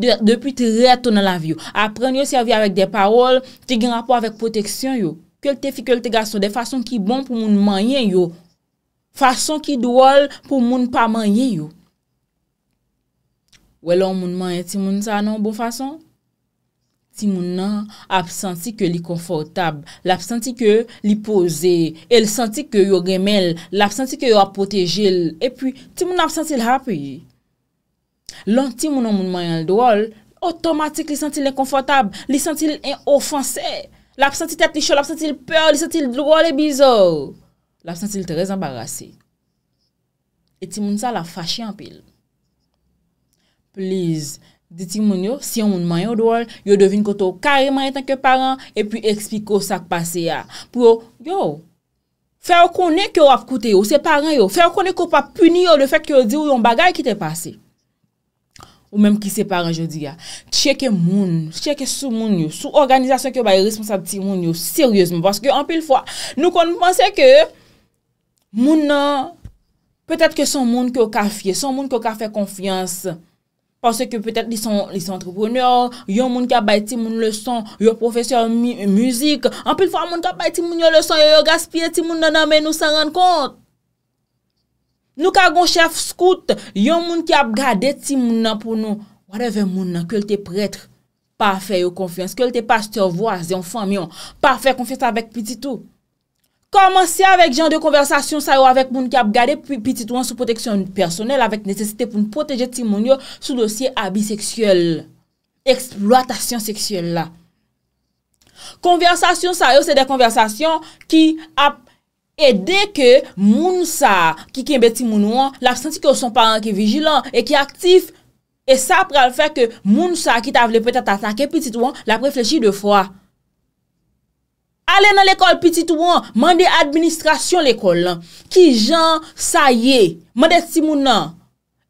te reton nan la vyo, apren yo servye avèk de parol, te gen rapò avèk poteksyon yo. Kèl te fi, kèl te gaso, de fason ki bon pou moun manyen yo. Fason ki dwol pou moun pa manye yo. Wè lon moun manye ti moun sa nan bon fason? Ti moun nan ap santi ke li konfortab, l'ap santi ke li pose, el santi ke yo gemel, l'ap santi ke yo ap protejil, epi ti moun ap santi l'hape. Lon ti moun nan moun manye l'dwol, otomatik li santi l'enkonfortab, li santi l'enofanse, l'ap santi tet li chol, l'ap santi l'peur, li santi l'dwol e bizol. l ap sentil trez ambarase. Et ti moun sa la fache anpil. Please, diti moun yo, si yon moun man yo dool, yo devine koto karèman etan ke paran, epi ekspiko sak pase ya. Pou yo, yo, fè w konè kyo w ap koute yo, se paran yo, fè w konè kyo w pa puni yo, de fè kyo diyo yon bagay ki te pase. Ou mèm ki se paran jodi ya. Cheke moun, cheke sou moun yo, sou organizasyon kyo bay responsab ti moun yo, seryözmè, baske anpil fwa. Nou kon moun pense ke yo, Moun nan, petèt ke son moun ki yo ka fye, son moun ki yo ka fè konfians, panse ke petèt li son entreprenyor, yo moun ki abay ti moun le son, yo profesyon mouzik, anpil fwa moun ki abay ti moun yo le son, yo yo gaspye ti moun nan amè nou sa ren kont. Nou ka gon chef skout, yo moun ki abgade ti moun nan pou nou, wadeve moun nan, ke l te pretre, pa fè yo konfians, ke l te pastyo vwa, zyon fwa myon, pa fè konfians avèk piti tou. Komanse avèk jan de konversasyon sa yo avèk moun ki ap gade pi titouan sou proteksyon personel avèk nesesite pou nou proteje ti moun yo sou dosye abiseksyol, eksploatasyon seksyol la. Konversasyon sa yo se de konversasyon ki ap ede ke moun sa ki kembe ti moun yo la senti ke ou son paran ki vijilan e ki aktif e sa ap ral fèk ke moun sa ki ta vle pwete atake pi titouan la preflechi de fwa. Ale nan l'ekol piti tou an, mande administrasyon l'ekol lan. Ki jan, sa ye, mande simounan.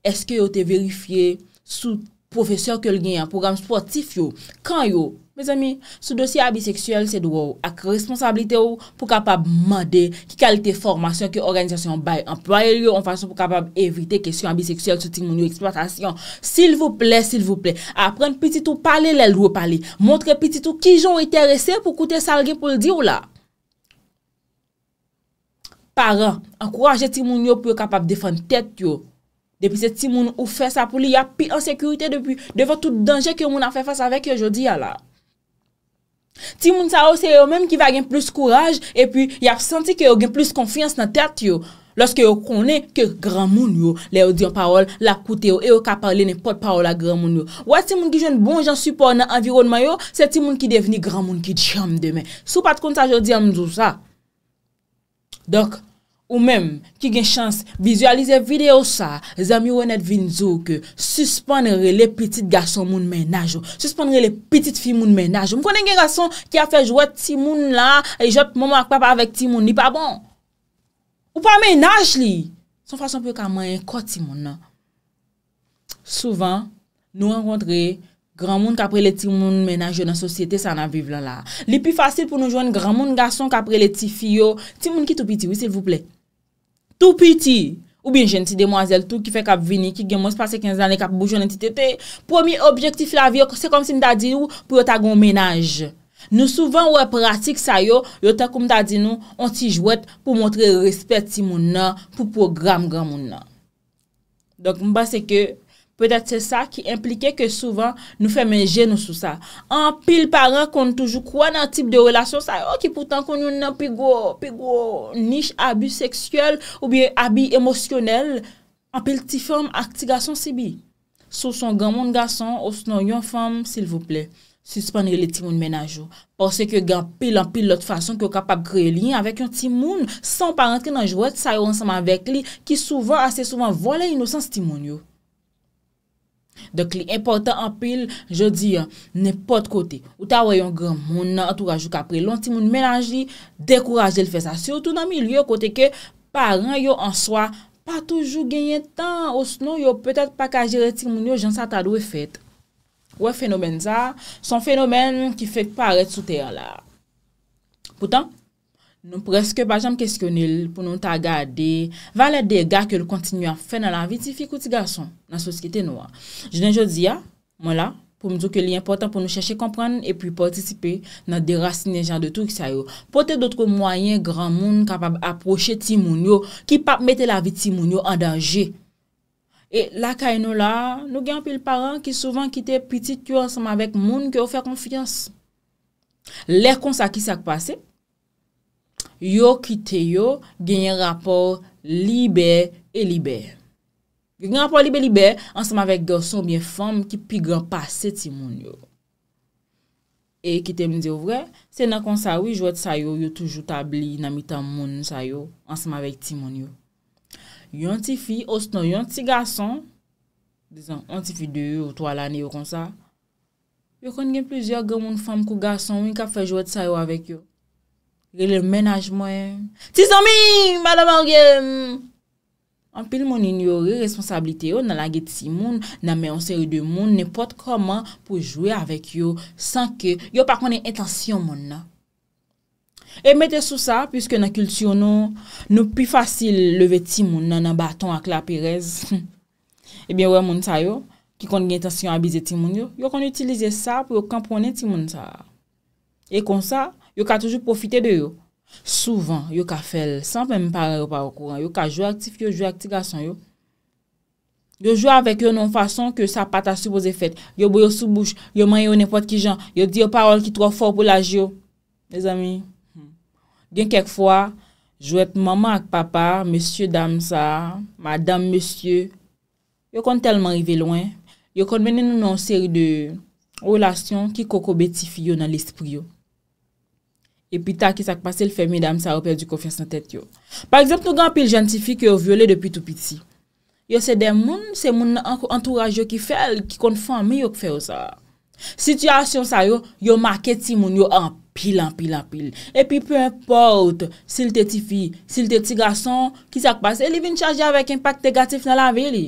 Eske yo te verifiye sou profeseur ke l genyan, program sportif yo, kan yo? Mes ami, sou dosi abiseksuel se dwo ak responsabilite ou pou kapab mwade ki kalite formasyon ki organizasyon bay. Ampwaye yo an fasyon pou kapab evite kesyon abiseksuel sou timoun yo eksploatasyon. Sil vou ple, sil vou ple, apren piti tou pale lèl wopali. Montre piti tou ki joun itere se pou koute salge pou l'di ou la. Paran, an kouwaje timoun yo pou yo kapab defan tet yo. Depi se timoun ou fè sa pou li ya pi an sekurite depi devan tout denje ke moun an fè fè sa vek yo jodi ya la. Ti moun sa ou se yo menm ki va gen plus kouraj E pi yap senti ke yo gen plus konfians nan tati yo Lorske yo konen ke gran moun yo Le yo diyon parol, la koute yo E yo ka parli ne pot parol la gran moun yo Wad ti moun ki jen bon jan support nan environman yo Se ti moun ki deveni gran moun ki jam demen Sou pat kon ta jen diyon moun zou sa Dok Ou menm ki gen chans vizualize videyo sa, zami ou net vin zo ke susponere le pitit gason moun menaj yo. Susponere le pitit fi moun menaj yo. Mwen konen gen gason ki a fe jwet ti moun la e jwet moun ak papa avèk ti moun. Ni pa bon. Ou pa menaj li. Son fason pou ka manyen kwa ti moun na. Souvan, nou an kontre gran moun kapre le ti moun menaj yo nan sosyete sa nan viv lan la. Li pi fasil pou nou jwenni gran moun gason kapre le ti fi yo. Ti moun ki tou piti, wisil vou plek. Tou piti, ou bin jenti demwazel, tou ki fe kap vini, ki gen mons pase 15 ane, kap boujounen titete, promi objektif la vio, se kom si mta di ou, pou yot agon menaj. Nou souvan ou e pratik sa yo, yot akou mta di nou, an ti jwet pou montre respet si moun nan, pou program gran moun nan. Dok mba se ke... Pe det se sa ki implike ke souvan nou femen jenou sou sa. An pil paran kon toujou kwa nan tip de relasyon sa yo ki poutan kon yon nan pi gwo nish abu seksyel ou biye abu emosyonel. An pil ti fem ak ti gason sebi. Sou son gen moun gason ou son yon fem sil vople. Suspande li timoun menajou. Orse ke gen pil an pil lot fasyon ki yo kapap kre liye avèk yon timoun. San pa rentre nan jwet sa yo ansam avèk li ki souvan ase souvan vole inosans timoun yo. Dok li importan apil, je di, euh, ne pot kote. Ou ta wayon gran moun nan atourajou kapri. Lon ti moun menanji, dekourajel fe sa. Surtou nan mi li yo kote ke paran yo ansoa pa toujou genyen tan. Ou senon yo petet pa kajire ti moun yo jan sata do we fet. We fenomen za, son fenomen moun ki fet paret sou ter la. Poutan? Nou preske pa jam kestyonil pou nou ta gade, va la dega ke nou kontinu an fe nan la vitifi kouti gason, nan sot ki te nou an. Je nan jodi ya, mwen la, pou mizou ke li important pou nou chèche kompran e pou yon potisipe nan derasine jan de tout ki sa yo. Potè doutro mwayen gran moun kapab aproche ti moun yo, ki pap mette la vitifi moun yo an danje. E la kain e nou la, nou gen pèl paran ki souvan kite piti kyo ansanm avèk moun ki ou fè konfiyans. Lè kon sa ki sa kou pase, Yo kite yo genye rapor libe e libe. Yo genye rapor libe e libe anseman vek gyo soubyen fom ki pi gran pase ti moun yo. E yo kite mou diyo vwe, se nan konsa wii jwet sa yo, yo toujou tabli nan mitan moun sa yo anseman vek ti moun yo. Yon ti fi, oston yon ti gason, disan yon ti fi 2 ou 3 lani yo konsa, yo kon genye plizyo gwen moun fom kou gason wik a fe jwet sa yo avek yo. re le menajmou e, ti somi, madame orge, an pil moun in yo re responsablite yo, nan la ge ti moun, nan men onsere de moun, nepot koman pou jwe avèk yo, sank yo, yo pa konen etasyon moun na. E mette sou sa, pwiske nan külsyon nou, nou pi fasil leve ti moun, nan nan baton ak la pirez. Ebyen wè moun sa yo, ki konen etasyon abize ti moun yo, yo konen itilize sa, pou yo kanprone ti moun sa. E kon sa, Yo ka toujou profite de yo. Souvan, yo ka fel. Sanpèm parè yo pa wakouran. Yo ka jwè aktif yo, jwè aktigasyon yo. Yo jwè avèk yo nan fason ke sa pata soubouze fèt. Yo bouyo soubouche, yo manye yo nepot ki jan. Yo di yo parol ki tro fòr pou laj yo. Mes amin. Hmm. Gen kèk fòa, jwèp maman ak papa, monsye dam sa, madame monsye. Yo kon telman rive loin. Yo kon mènen nou nan seri de oulasyon ki koko beti fi yo nan l'espri yo. E pi ta ki sak pase l femi dam sa ou perdi kofias nan tet yo. Par exemple nou gen apil jantifi ki ou viole depi tout piti. Yo se dem moun, se moun entourage yo ki kon fwa mi yo ki fwe ou sa. Sityasyon sa yo, yo make ti moun yo anpil, anpil, anpil. E pi pe import si l te ti fi, si l te ti gason, ki sak pase, li vin chanje avèk impak tegatif nan la ve li.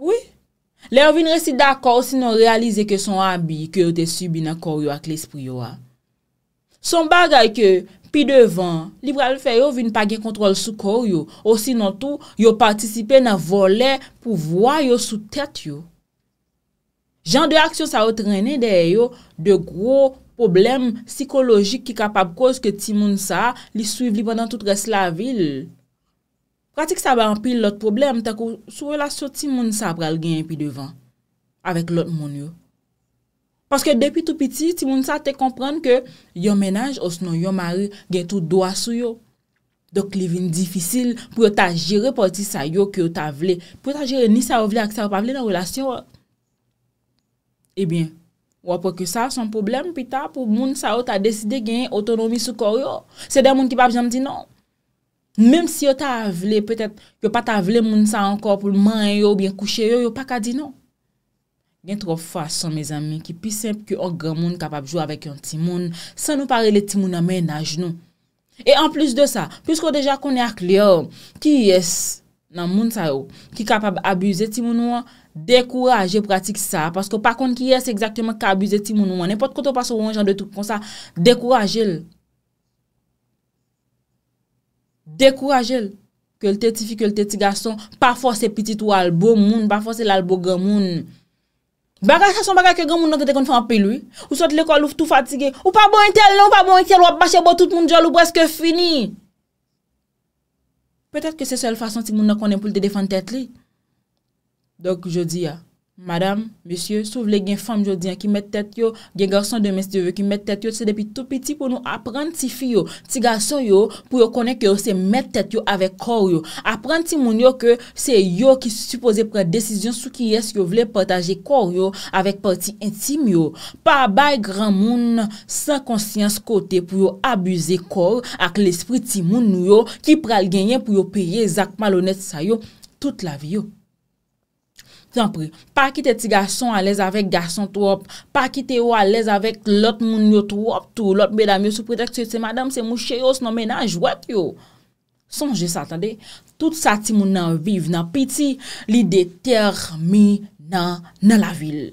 Oui. Li ou vin resi d'akor si nou realize ke son abi ki ou te subi nan kor yo ak l'espri yo a. Son bagay ke pi devan, li pral fè yo vin pa gen kontrol sou kor yo, osin an tou yo partisipe nan vole pou vwa yo sou tèt yo. Jan de aksyon sa otrenè de yo de gro problem psikologik ki kapab koz ke ti moun sa li suiv li pwadan tout res la vil. Pratik sa ban pil lot problem te ko sou relasyon ti moun sa pral gen pi devan avèk lot moun yo. Paske depi tou piti, ti moun sa te komprende ke yon menaj osnon yon mari gen tou doa sou yo. Dok li vin difisil pou yo ta jire poti sa yo ki yo ta vle. Pou yo ta jire ni sa yo vle ak sa yo pa vle nan relasyon. E eh bin, wap wak yo sa son problem pita pou moun sa yo ta deside genye otonomi sou kor yo. Se den moun ki bab janm di nan. Mem si yo ta vle, petet yo pa ta vle moun sa ankor pou man yo, bien kouche yo, yo pa ka di nan. Gen tro fwa son, me zami, ki pi semp ki o gwa moun kapab jou avèk yon ti moun, san nou pare le ti moun amè nan jnou. E an plus de sa, piskou deja konè ak li yo, ki yes nan moun sa yo, ki kapab abuze ti moun ou an, dekouraje pratik sa, paskou pa kon ki yes ekzaktèman ka abuze ti moun ou an, nepot koutou paswou an jan de toup kon sa, dekouraje l. Dekouraje l. Kèl te ti fi, kèl te ti gason, pa fwose piti tou albo moun, pa fwose l albo gwa moun. Bagay sa son bagay ke gen moun nan de de kon fè an pè lwi, ou sot lèkòl ou bon non, bon bon, tout fatigè, ou pa bo entèl nan, ou pa bo entèl wap bache bo tout moun jòl ou brezke fini. Petèt ke se sèl fason si moun nan konen pou lde defan tèt li. Dok, jodi ya. Ah. Madame, monsieur, sou vle gen fam jodi an ki met tèt yo, gen garson de mes devyo ki met tèt yo, se depi tout piti pou nou apren ti fiyo, ti garson yo, pou yo konen kyo se met tèt yo avek kor yo. Apren ti moun yo ke se yo ki suppose pre desisyon sou ki yes yo vle potaje kor yo avek parti intim yo. Pa bay gran moun sa konsyans kote pou yo abuze kor ak l'espri ti moun nou yo ki pral genyen pou yo peye zak malonet sa yo tout la vi yo. Sampri, pa ki te ti gason alez avek gason tou ap, pa ki te yo alez avek lot moun yo tou ap tou, lot bedam yo sou pretekte, se madame se mouche yo, se nomenaj wet yo. Sonje sa, tade, tout sa ti moun nan vive nan piti, li de termi nan nan la vil.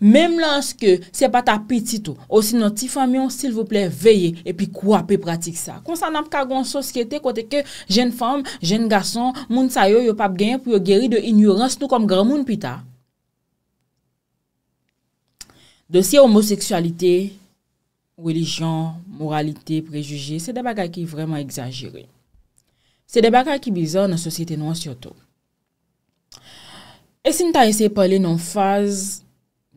Mem lans ke se pa ta piti tou, osi nan ti famyon, sil vople veye, epi kwa pe pratik sa. Konsan ap ka gwan sosyete kote ke jen fam, jen gason, moun sayo yo pap gen, pou yo geri de inyurans nou kom gran moun pita. De si homoseksualite, religyon, moralite, prejujye, se deba kaki vreman exagere. Se deba kaki bizan nan sosyete nou ansyoto. E sin ta yese pale nan faze,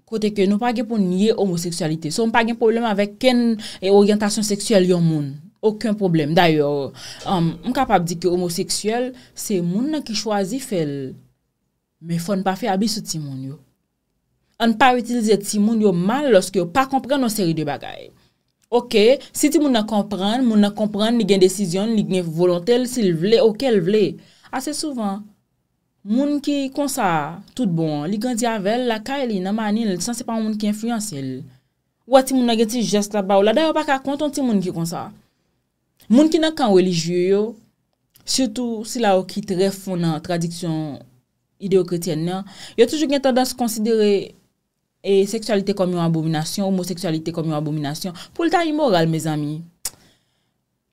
Kote ke, nou pa gen pou nye homoseksualite. So, nou pa gen problem avèk ken eh, orientasyon seksuel yon moun. Auken problem. Daryo, um, m kapap di ki homoseksuel, se moun nan ki chwazi fel. Me fon pa fe abisou ti moun yo. An pa utilize ti moun yo mal loske yo pa kompre nan seri de bagay. Ok, si ti moun nan kompre, moun nan kompre ni gen desisyon, ni gen volantel, si l vle, ok l vle. Ase souvan. Moun ki konsa, tout bon, li gandiavel, la kae li nanmanil, san se pa moun ki influence el. Ou ati moun nage ti jeste la ba ou la, dayo pa ka konton ti moun ki konsa. Moun ki nan kan weli jiyo yo, syoutou si la ou ki tre fon nan tradiksyon ideo-kretyen nan, yo toujou gen tanda se konsidere e seksualite komyo abominasyon, homoseksualite komyo abominasyon, pou lta imoral, me zami.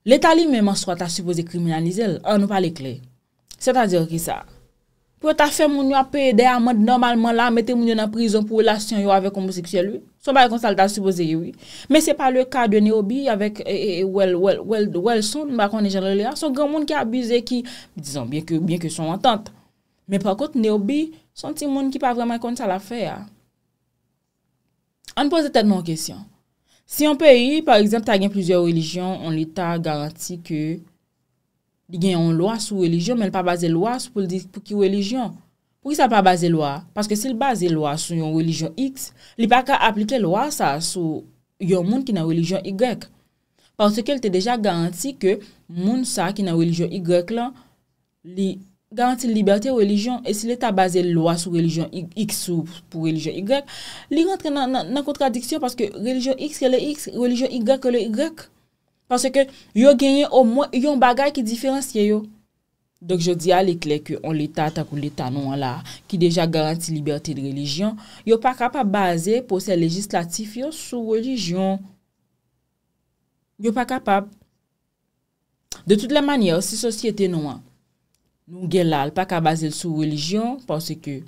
L'eta li menman swata supose kriminalize el, an ou pale kle. Se ta diyo ki sa, Pwè ta fè moun yo apè edè a mèd normalman la mètè moun yo nan prizon pou lasyon yo avè kombo seksyèl wè. Sò mè yon konsal ta supose yi wè. Mè se pa lè ka de Néobi avèk wèl wèl wèl wèl wèl son, mè konnen jenre lè ya. Sò gen moun ki abize ki, mè dizon, bien ke son mantant. Mè prakot Néobi, son ti moun ki pa vreman konsal afè ya. An pose tèd moun kesyon. Si yon pè yi, par exemple, ta gen plizye relijyon, on li ta garanti ke... li gen yon lwa sou religyon, men l pa base lwa sou pou li di pou ki religyon. Pou ki sa pa base lwa? Paske si l base lwa sou yon religyon X, li pa ka aplike lwa sa sou yon moun ki nan religyon Y. Panse ke l te deja garanti ke moun sa ki nan religyon Y la, li garanti liberté religyon, e si l ta base lwa sou religyon X sou pou religyon Y, li rentre nan kontradiksyon, paske religyon X ke le X, religyon Y ke le Y. Pense ke yo genye o mwen yon bagay ki diferansye yo. Dok non yo di al ekle ke on l'Etat tak ou l'Etat nou an la ki deja garanti liberte de religyon, yo pa kapab baze pou se legislatif yo sou non religyon. Yo pa kapab. De tout la manye, si sosyete nou an, nou gen lal pa ka baze sou religyon, pense ke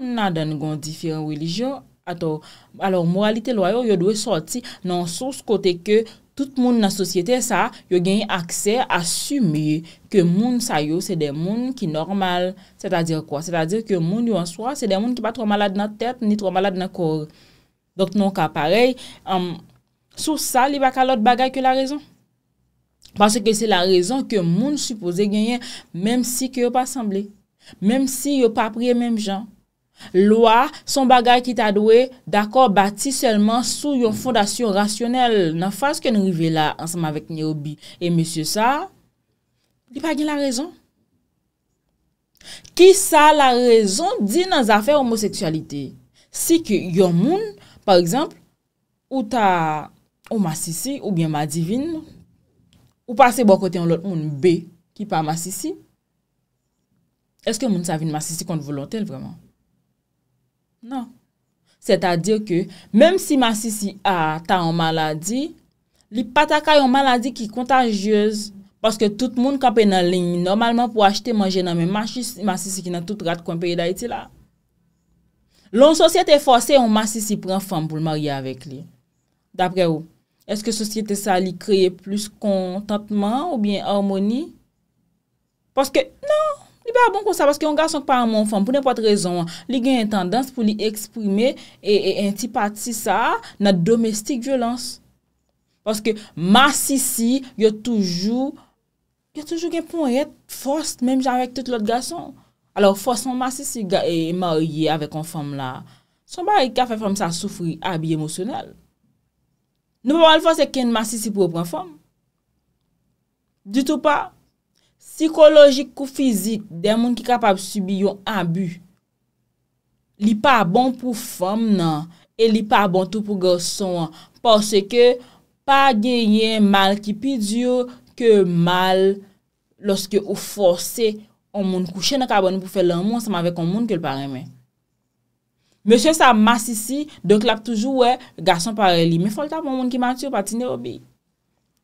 nan dan gwen diferan religyon, ato, alo moralite loyo yo dwe sorti nan sou skote ke Tout moun nan sosyete sa yo genye akse asume ke moun sa yo se de moun ki normal. Se ta dire kwa? Se ta dire ke moun yo an swa se de moun ki pa tro malade nan tet ni tro malade nan kor. Donk nou ka parey, sou sa li baka lot bagay ke la rezon. Pase ke se la rezon ke moun supose genye menm si ki yo pa asemble. Menm si yo pa apriye menm jan. Lwa, son bagay ki ta dwe, d'akor bati selman sou yon fondasyon rasyonel nan faske nou rive la ansama vek nye obi. E monsye sa, di pa gen la rezon? Ki sa la rezon di nan zafè homoseksualite? Si ke yon moun, par exemple, ou ta ou masisi ou gen madivine, ou pase bo kote yon lot moun be ki pa masisi, eske moun sa vin masisi kont volantel vreman? Non, c'est-à-dire que mèm si ma sisi a ta an maladi, li pataka yon maladi ki kontajyez, paske tout moun kapè nan lè, normalman pou achete manje nan men ma sisi ki nan tout rat konpè yon da iti la. Lon sosyete fòse yon ma sisi pren fèm pou l'mariye avèk li. Dapre ou? Eske sosyete sa li kreye plus kontantman ou bien hormoni? Paske nan! Li ba bon kon sa, paske yon galson ki pa yon moun fom, pou nen po te rezon, li gen yon tendans pou li eksprime e intipati e, sa, nan domestik violans. Paske masisi, yo toujou, yo toujou gen pou e, yon et fos, menm jarek tout lout galson. Alo fos, moun masisi, e maoye avek yon fom la, son ba yon kafe fom sa soufri, abi emosyonel. Nou pa mal fos, e ken masisi pou yon pran fom. Du tou pa. Psikolojik kou fizik den moun ki kapap subi yon abu, li pa bon pou fom nan, e li pa bon tout pou gason an, porsè ke pa genyen mal ki pi dyo ke mal lòske ou force an moun kouche nan kaban pou fè lè moun, seman vek an moun ke l'paremen. Mè sè sa mas isi, donk lap toujou wè, gason pareli, mè fòl tap an bon moun ki matyo pati nè obi.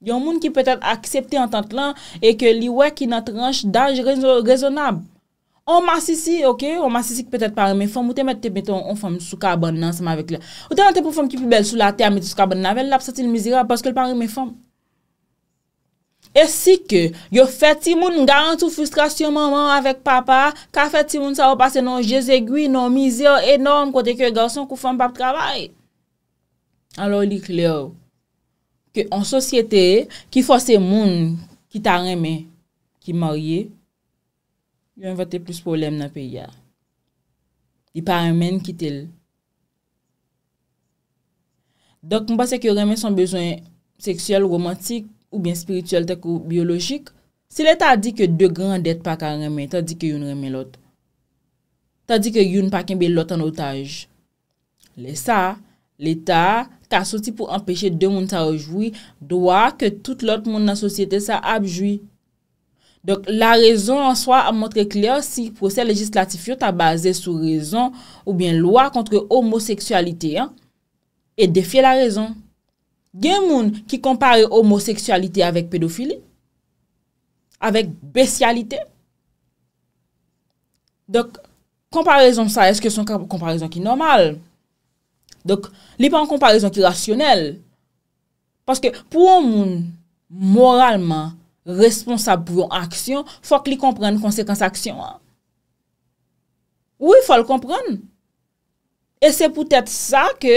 Yon moun ki pwede aksepte an tant lan e ke li wè ki nan tranche daj rezonab. On masisi, ok, on masisi ki pwede pari men fòm, ou te mette te mette on fòm sou kabon nan seman vek lè. Ou te mette pou fòm ki pwede sou la tè a mette sou kabon nan vel la, pwede sa ti l mizira paske l pari men fòm. E si ke, yo fè ti moun garan sou frustrasyon man man avèk papa, ka fè ti moun sa wò pase non jezè gui, non mizir enòm kote ke galson kou fòm pa ptravay. Alò li kliòw. an sosyete ki fose moun ki ta remen ki marye, yon va te plus polem nan pe ya. Di pa remen ki tel. Dok mba se ki remen son bezwen seksyel, romantik ou bien spirityel tek ou biyolojik, se le ta di ke de grandet pa ka remen, ta di ke yon remen lot. Ta di ke yon pa ken bel lot an otaj. Le sa, le ta, ka soti pou empèche dè moun sa rejoui, doa ke tout lòt moun nan sosyete sa abjoui. Donk la rezon an soa a montre kler si proses legislatif yon ta base sou rezon ou bien lòa kontre homoseksualite, e defye la rezon. Gen moun ki kompare homoseksualite avèk pédofili, avèk besyalite. Donk kompare zon sa, eske son kompare zon ki normal? Dok, li pa an komparison ki rasyonel. Paske pou an moun moralman responsabou an aksyon, fòk li kompren konsekans aksyon an. Ou, e fòk l kompren. E se pou tèt sa ke,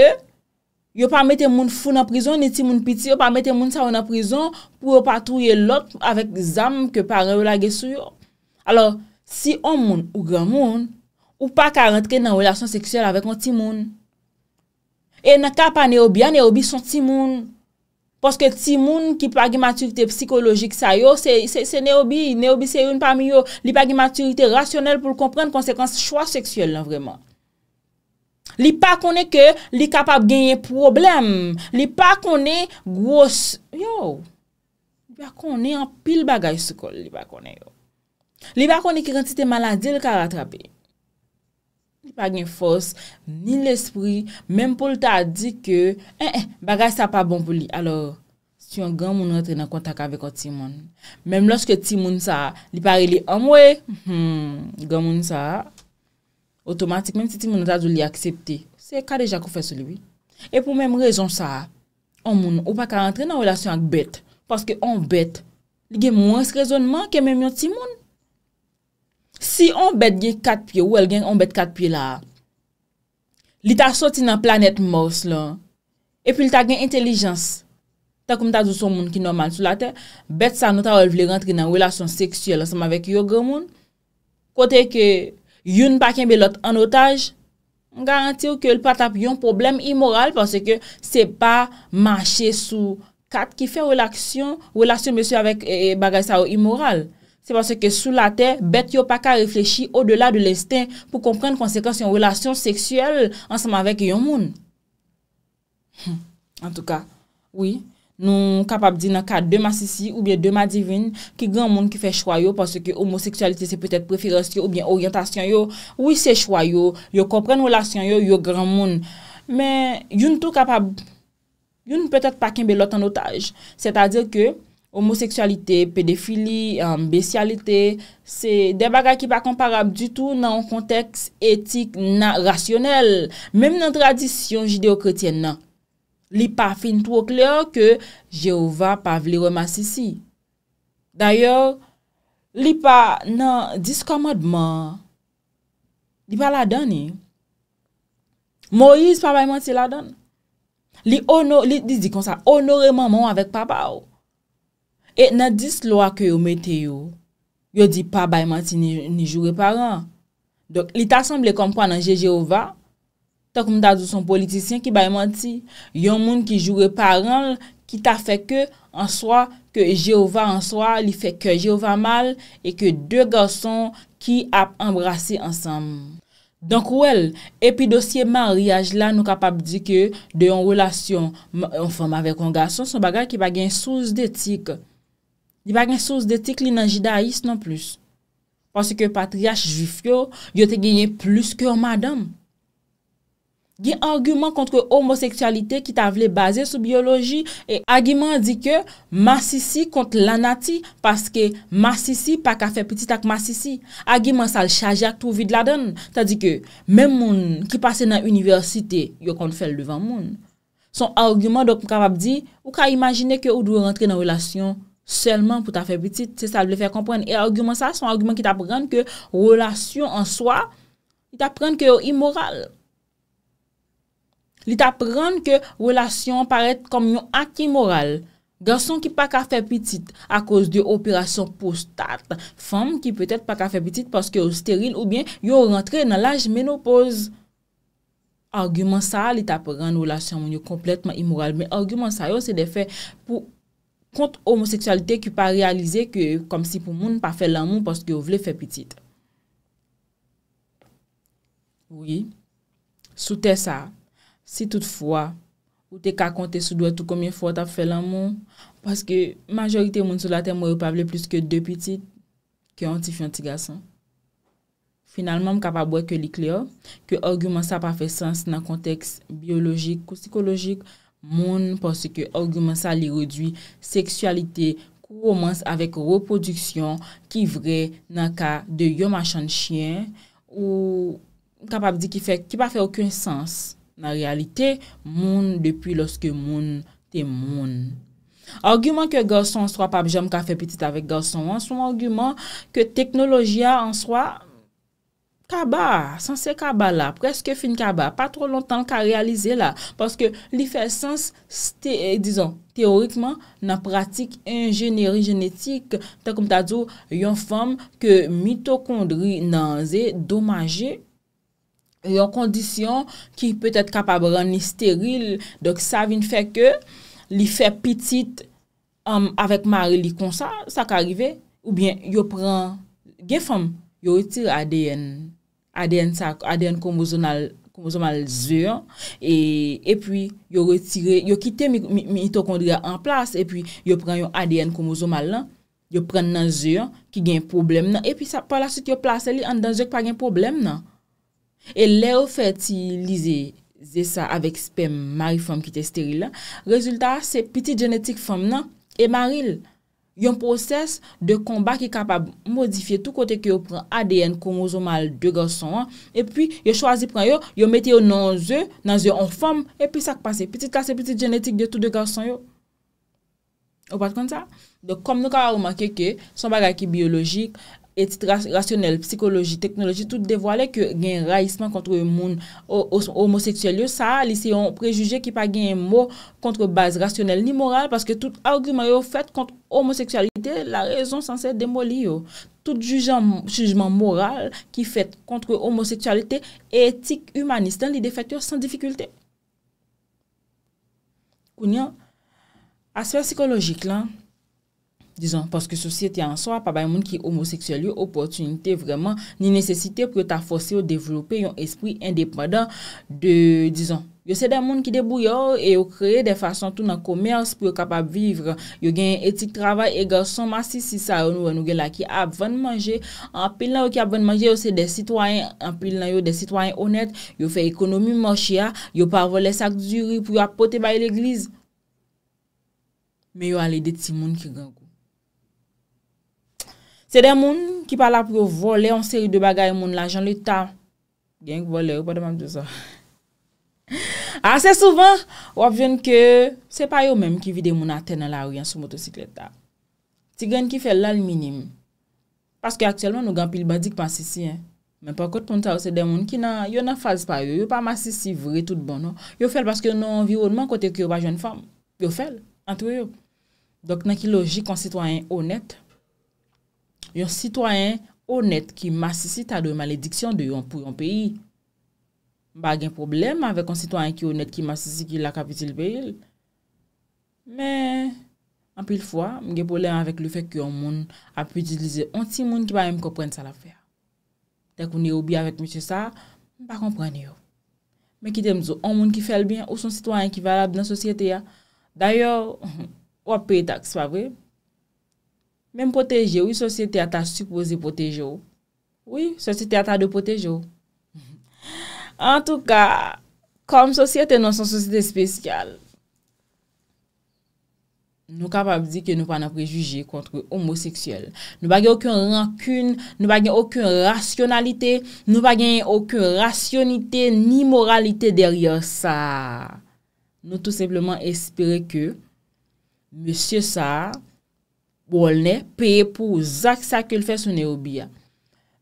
yo pa mette moun foun an prizon, ni ti moun piti, yo pa mette moun sa wè nan prizon, pou yo pa touye lòt avèk zanm ke parè wè la gè sou yo. Alors, si an moun ou gran moun, ou pa ka rentre nan wèlasyon seksyel avèk an ti moun, E na ka pa Neobi, a Neobi son timoun. Poske timoun ki pa ge maturite psikologik sa yo, se Neobi. Neobi se yon pa mi yo, li pa ge maturite rasyonel pou l kompren konsekwans chwa seksyel lan vreman. Li pa konen ke li kapap genye problem. Li pa konen gwoz. Yo, li pa konen an pil bagaj se kol li pa konen yo. Li pa konen ki rentite maladi l ka ratrapi. Ni pa gen fos, ni l'espri, menm pou lta a di ke, en eh, en, eh, bagaj sa pa bon pou li. Alors, si yon gen moun rentre nan kontak avek o timoun, menm loske timoun sa, li pare li omwe, hmm, gen moun sa, otomatik menm si timoun nata doun li aksepte, se ka deja kou fè sou liwi. E pou menm rezon sa, an moun ou pa ka rentre nan relasyon ak bet, paske an bet, li gen moun esk rezonman ke menm yon timoun. Si on bet gen kat pyo, ou el gen on bet kat pyo la, li ta soti nan planet mors lan, epi li ta gen intelijans, ta koum ta douson moun ki normal sou la te, bet sa nou ta ou el vle rentre nan wèlasyon seksyel ansam avèk yo gè moun, kote ke youn pa ken belot an otaj, an garantir ke el pat ap yon problem imoral, panse ke se pa manche sou kat ki fè wèlasyon mèsyo avèk eh, eh, bagay sa ou imoral. Se panse ke sou la te, bet yo pa ka reflechi ou de la hmm. de l'estin pou kompren konsekans yon relasyon seksuel ansama vek yon moun. En tou ka, nou kapab di nan ka dema sisi ou bien dema divin ki gran moun ki fe chwayo panse ke homoseksualite se peutet preferansi ou bien oryantasyon yo. Ou se chwayo, yo kompren relasyon yo, yo gran moun. Men, yon tou kapab, yon peutet pa ken belot an otaj. Se ta dir ke, homoseksualite, pedefili, euh, besyalite, se debaga ki pa komparab du tout nan konteks etik nan rasyonel. Mem nan tradisyon jideo-kretyen nan. Li pa fin to kler ke Jehova pa vli remasisi. Dayor, li pa nan diskomodman. Li pa la dani. Moise pa bayman se la dan. Li di di konsa onoreman moun avek papa ou. Et nan dis lwa ke yo mete yo, yo di pa baymati ni jure paran. Donk li ta semble kompwa nan je Jehova, tonk mta douson politisyen ki baymati. Yon moun ki jure paran, ki ta feke en soa, ke Jehova en soa, li feke Jehova mal, e ke de gason ki ap embrase ansam. Donk wel, epi dosye mariage la nou kapap di ke de yon relasyon, yon fom avek yon gason, son bagay ki bagen souz detik yo. Di ba gen souz detik li nan jida is nan plus. Pwase ke patriarch jifyo, yo te genye plus ke yo madame. Gen argumen kontre homoseksualite ki ta vle base sou biyoloji e argumen di ke masisi kontre lanati paske masisi pa ka fe piti tak masisi. Argumen sa l chaje ak tou vid la den. Tadi ke, men moun ki pase nan universite yo kont fel devan moun. Son argumen dok m kapap di, ou ka imagine ke ou dwe rentre nan relasyon Selman pou ta fe petit, se sa le fe kompren. E argumen sa son argumen ki ta pren ke relasyon an soa, li ta pren ke yo imoral. Li ta pren ke relasyon paret kom yon ak imoral. Garson ki pa ka fe petit a koz de operasyon post-art. Femme ki peutet pa ka fe petit paske yo steril ou bien yo rentre nan laj menopoz. Argumen sa li ta pren relasyon mwen yo kompletman imoral. Men argumen sa yo se de fe pou kont omoseksualite ki pa realize ke kom si pou moun pa fe lan moun poske ou vle fe pitit. Oui, sou te sa, si tout fwa, ou te ka konte sou dwe tout komye fwa ta fe lan moun, poske majorite moun sou la te mou e pavle plus ke de pitit ke antifianti gasan. Finalman m kapabwe ke li kleo, ke orgumen sa pa fe sans nan konteks biologik ou psikologik, Moun porsi ke orgumen sa li roduy seksualite kou romans avek roproduksyon ki vre nan ka de yo machan chien ou kapap di ki pa fe okun sens nan realite moun depi loske moun te moun. Orgumen ke garson an swa pap jom ka fe petit avek garson an sou moun orgumen ke teknoloji an swa kaba, san se kaba la, preske fin kaba, pa tro lontan ka realize la, paske li fe sens eh, dison, teorikman nan pratik enjeneri genetik ten kom ta dzo yon fom ke mitokondri nan ze domaje yon kondisyon ki peut et kapab ran ni steril dok sa vin fe ke li fe pitit avèk mare li konsa, sa ka rive ou bien yo pran gen fom, yo itir ADN aden komozomal zyon, epi yo kite mitokondria an plas, epi yo pren yon aden komozomal nan, yo pren nan zyon ki gen problem nan, epi sa pala sot yo plase li an dan zyon ki pa gen problem nan. E le yo fertilize sa avek sperm mariform ki te steril nan, rezultat se piti genetik fom nan, e maril nan. yon proses de kombak ki kapab modifiye tout kote ki yo pren ADN koumozomal de garson an, epi yo chwazi pren yo, yo met yo nan yo, nan yo en fom, epi sak pase, petit kase, petit genetik de tout de garson yo. Ou pat kon sa? Kom nou ka wak wak keke, son bagay ki biologik, etite rasyonel, psikoloji, teknoloji tout devole ke gen rayisman kontre moun homoseksuel sa li se yon prejuge ki pa gen moun kontre base rasyonel ni moral paske tout argumanyo fet kontre homoseksualite la rezon sanse demoli yo tout jujman moral ki fet kontre homoseksualite etite humaniste li defekt yo san difikulte ou nyan asper psikolojik lan Dison, paske sosyete an so, pa bay moun ki homoseksuel yo, opotunite vreman ni nesesite pou yo ta fosye yo devlope yon espri indepredan. Yo se de moun ki debou yo, yo kreye de fason tou nan komers pou yo kapab vivre. Yo gen etik travay e ganson masi si sa yo nou anou gen la ki ap ven manje. Anpil nan yo ki ap ven manje, yo se de sitwany, anpil nan yo de sitwany honet, yo fe ekonomi moshia, yo pa avole sak zyuri pou yo ap pote bay l'eglize. Me yo ale de ti moun ki gen kou. Se den moun ki pala pou yo vole, an seri de bagay moun la, jan le ta, genk vole, yo pa deman de sa. Asè souvan, wap jen ke, se pa yo menm ki vide moun atè nan la riyan sou motosikleta. Si genk ki fel lan l'minim, paske akselman nou gampil badik pasisi, men pa kote poun ta, se den moun ki yo nan fazi pa yo, yo pa masisi vre tout bon. Non. Yo fel paske yo nan environman kote ki yo pa jen fòm. Yo fel, an tou yo. Dok nan ki logik, konsitwa yon honèt, yon sitwanyen onet ki masisi ta do malediksyon de yon pou yon peyi. Mba gen problem avek yon sitwanyen ki onet ki masisi ki la kapitil peyi. Men, anpil fwa, mgen po lè anvek le fèk ki yon moun apitilize an ti moun ki ba yon mkopwenn sa la fè. Te kou ni ou bi avèk mèche sa, mba kompwenn yo. Men ki tem zo, an moun ki fèl byen, ou son sitwanyen ki valab nan sosyete ya. Dayo, wap pey tak, s'pa vrej. Mem poteje, ou y sosyete ata sukboze potejo. Oui, sosyete ata de potejo. En tout ka, kom sosyete non son sosyete spesyal, nou kapab di ke nou pa na prejuge kontre homoseksuel. Nou pa gen okun rankun, nou pa gen okun rasyonalite, nou pa gen okun rasyonite ni moralite derye sa. Nou tout sepleman espere ke M. Saar Bwol ne, peye pou ou zak sa ke l fè sou ne obi ya.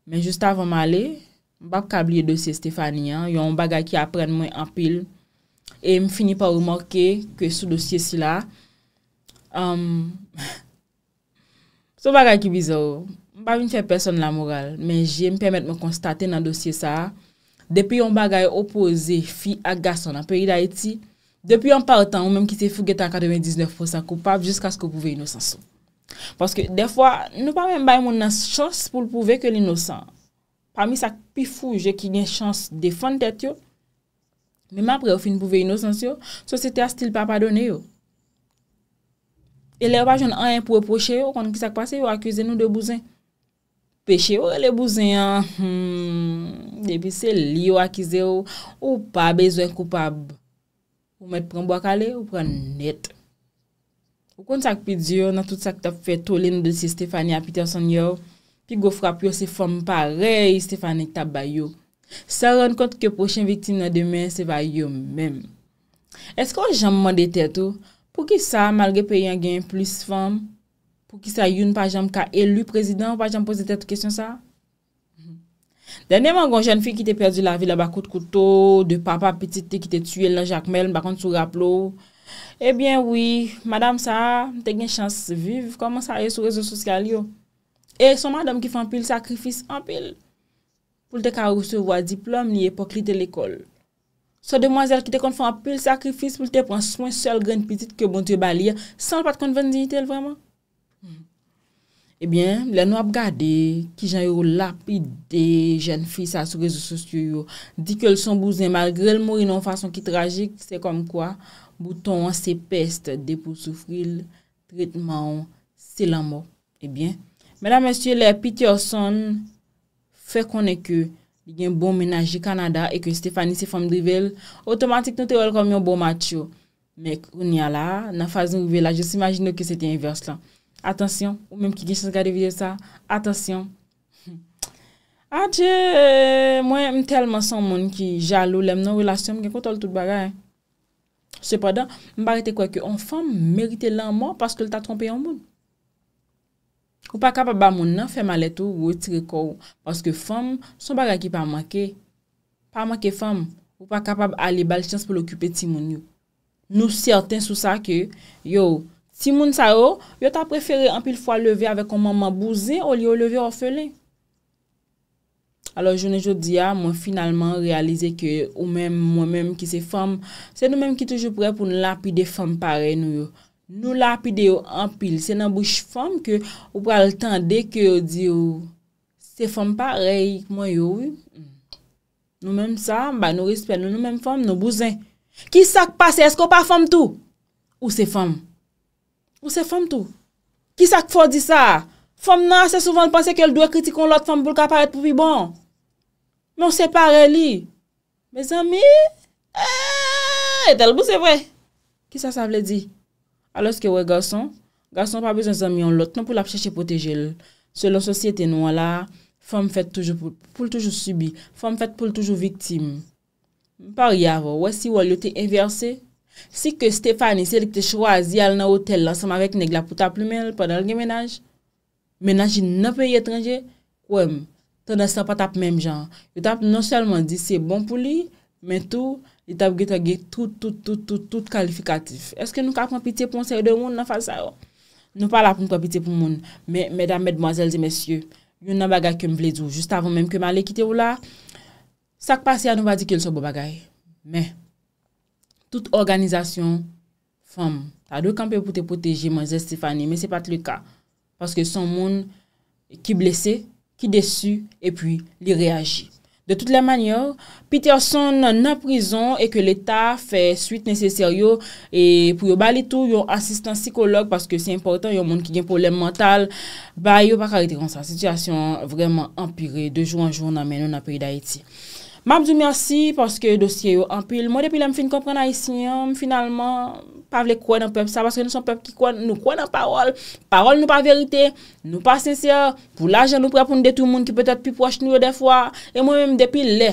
Men juste avon male, mba kabliye dosye Stefani ya, yon bagay ki apren mwen apil, e m finipa ou mokke ke sou dosye si la. Sou bagay ki bizo, mba vin fè person la moral, men jem pemet mwen konstate nan dosye sa, depi yon bagay opoze fi ak gaston an peri da eti, depi yon partan ou menm ki se fouget an kade men 19 fosa koupap, jiska sko pou ve inosanson. Paske defwa, nou pa men bay moun nan chans pou l pouve ke l inosans. Pa mi sak pi fuge ki gen chans defan tet yo. Men apre ou fin pouve inosans yo, sosite astil pa padone yo. E le wajon an en pou eposhe yo konten ki sak pase yo akize nou de bouzen. Peche yo le bouzen ya. De pi se li yo akize yo ou pa bezwen koupab. Ou met pren bo akale ou pren nette. Pou kon sak pidi yo nan tout sak tap fe tolen de si Stefania Peterson yo, pi go frap yo se fom parey Stefania tabay yo. Sa ron kont ke prochen viktim nan demen se vay yo men. Eskwa ou jan mwen dete tou? Pou ki sa malge pe yon gen plus fom? Pou ki sa yon pajam ka elu prezident pajam pose dete tou kesyon sa? Mhm. Dene mwen gon jen fi ki te perdi la vila bakout koutou, de papa petite ki te tue la jacmel bakon sou rap lou, Ebyen eh wii, madame sa, te gen chans viv, koman sa e sou rezo sosyal yo. E son madame ki fan pil sakrifis an pil, pou te ka rousevo a diplom ni epok li te lekol. Son demwazel ki te kon fan pil sakrifis pou te prans mwen sol gren pitit ke bon te bali ya, san l pat kon ven di itel vreman. Ebyen, lè nou ap gade ki jan yo lapi de jen fis sa sou rezo sosyal yo, di ke l son bouzen magrel mori nan fason ki trajik, se kom kwa? Bouton an se peste eh bon de pou soufri l'tretman selanmou. Ebyen, mèdam mèsyè lè, piti ou ah, son, fè konè kè yon bon menaj di Kanada e kè Stéphanie se fèm drivel, otomatik nou te wèl kòm yon bon matyo. Mèk, ou nè la, nan fazen rivela, jous imagine ki se te yon verse la. Atensyon, ou mèm ki gen sè skade vide sa, atensyon. A tè, mèm telman son moun ki jalou, lèm nan relasyon, mèm gen kontol tout bagayen. Sepadan, mba rete kwa ki yon fèm merite lanman paske lta trompe yon moun. Ou pa kapab ba moun nan fèm aletou ou yotire kou. Paske fèm, sou baraki pa manke. Pa manke fèm, ou pa kapab ale bal chans pou l'okupè ti moun yon. Nou sèrten sou sa ke, yo, ti moun sa yo, yo ta preferè anpil fwa leve avè kon maman bouzen ou li yo leve ofelen. Alo jounen jodi ya, mwen finalman realize ke ou men mwen men ki se fom, se nou men ki toujou pre pou nou lapide fom pare nou yo. Nou lapide yo anpil, se nan bouj fom ke ou pral tan deke yo di yo, se fom pare yik mwen yo yo. Nou men sa, mba nou respen nou, nou men fom nou bouzen. Ki sak pase, esko pa fom tou? Ou se fom? Ou se fom tou? Ki sak fodi sa a? Fom nan ase souvan de panse ke el doye kritikon lot, fom bou l ka paret pou bi bon. Men se pare li. Me zami, eee, eh, etel bou se vwe. Ki sa sa vle di? Alos ke wè gason, gason pa bezon zami yon lot, nan pou la chèche poteje l. Se lon sosyete nou wala, fom fèt pou l toujou subi, fom fèt pou l toujou viktim. Pari avò, wè si wò l yo te inversè. Si ke Stefani se li te chwazi al nan hotel l ansam avèk neg la pouta plumel, padan l gemenaj, Men anjin nan pe yi etranje, wèm, te nan se pa tap mèm jan. Yo tap non selman di se bon pou li, men tou, yo tap ge te ge tout, tout, tout, tout, tout kalifikatif. Eske nou ka pon piti pou moun se yi de moun nan fa sa yo? Nou pala pou moun ka piti pou moun. Mèdame, mèdmoazèlze, mèsyè, yon nan bagay ke m vle djou, juste avon mèm ke m alè kite wou la, sak pasi an nou va di ke l so bo bagay. Mè, tout organizasyon, fèm, ta dwe kanpe pou te poteji, mèzè Stefani, mè se pati lè Paske son moun ki blese, ki desu, e pwi li reagi. De tout le manyor, Peterson nan prison e ke l'Etat fè suite neseser yo, e pou yo bali tou yo asistan psikolog, paske si important yo moun ki gen problem mental, ba yo pa karite kon sa. Sityasyon vreman empire, de joun an joun nan menon apri da eti. Mab zou mersi, paske dosye yo empil. Mou depi lem fin kompren a eti, mou finalman... pa vle kwen nan pep sa, baske nou son pep ki kwen, nou kwen nan parol, parol nou pa verite, nou pa sensye, pou la jen nou prep, nou de tou moun ki petat pi proche nou yo defwa, e mwen mwen m depil le,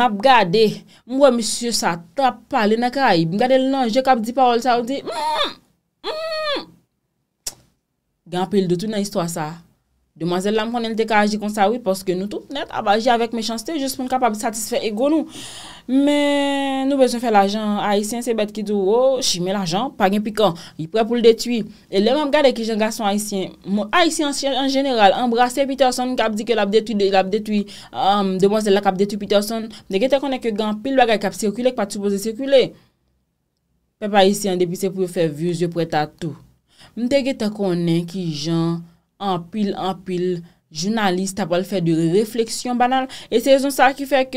map gade, mwen mwen msye sa, to ap pale na kare, mwen gade l nan, jen kap di parol sa, ou di, mwen mm, mwen mm. mwen, gen apil do tou nan histwa sa. Demoazèl la m konen lte ka aji konsawi poske nou tout net abaji avèk mechanstè jouspon kapab satisfè ego nou. Men nou bezon fè l'ajan. Aisyen se bet ki dou, oh, chime l'ajan, pagin pikon, yi pre pou l'detwi. E lèm an gade ki jen gason aisyen. Mou aisyen en general, an brase piter son, kap di ke lap detwi, lap detwi, demoazèl la kap detwi piter son, mdè gete konen ke gan, pil bagay kap sirkule, kpa tupoze sirkule. Pè pa aisyen, depi se pou fè vye, zye pou anpil, anpil, jounalist apol fè di refleksyon banal e se yon sa ki fèk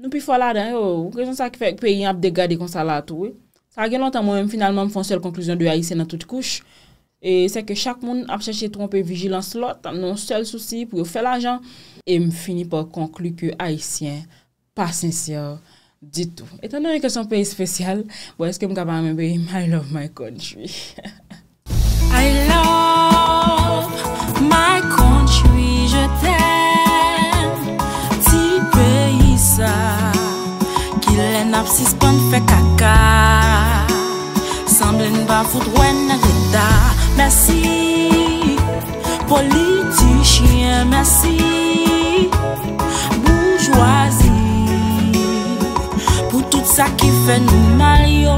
nou pi fola dan yo ou ke yon sa ki fèk peyi ap degade kon sa la tou we, sa gen lontan mwen m foun sel konklusyon di Aisyen nan tout kouch e se ke chak moun ap chèche trompè vigilans lot, anon sel souci pou yo fè la jan, e m fini pa konklu ki Aisyen pa sensyon di tou etan nan yon kèson peyi spesyal wè eske m kaba mè bè, I love my country I love my country, je tèm ti pe yisa Ki lè nap si spèn fè kaka, san blè n'va foud wè nè gèta Mèsi, politi chè, mèsi Sa ki fe nou mal yo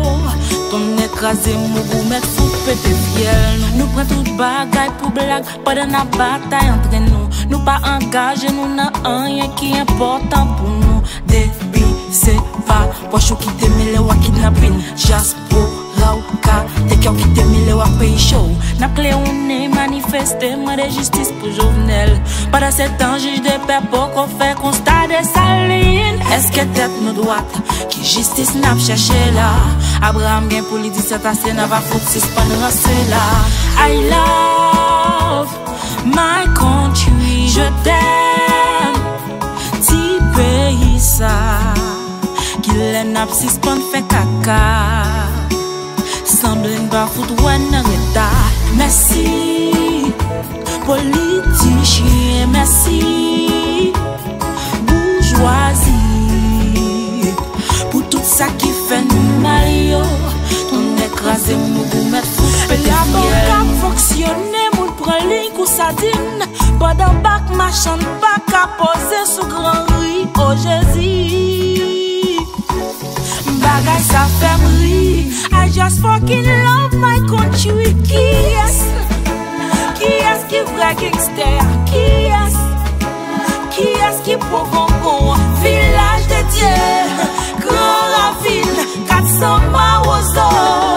Ton ekraze mou gou Met foupe te fiel Nou pren tout bagay pou blag Pa de na batay entre nou Nou pa angaje nou nan anye Ki important pou nou Debi se va Wachou ki teme le wakid na bin Jasbo Gaw ka, dek yon ki temi e le wak peyi chou Nap kle yon ne manifestem Rejistis pou jounel Bada se tanjij de pep Poko fe konsta de salin Eske tet nou doat Ki jistis nap chache la Abraham gen pou li diset ase Nava fok si span rase la I love my country Je ten ti peyi sa Ki le nap si span fe kaka Kande n'ba foute wè nan etat Mèsi, politi chie Mèsi, boujwazi Pou tout sa ki fè nou mayo Ton ekraze mou mè foute pe denye La ban ka foksyone moun preling kousa din Bada bak ma chan bak a pose sou gran ri Oje zi guys are family. I just fucking love my country. Yes, Kiss, kiss, give reggae Yes, Kiss, kiss, qui provoquons. Village de Dieu, grand la ville, 400 marosos.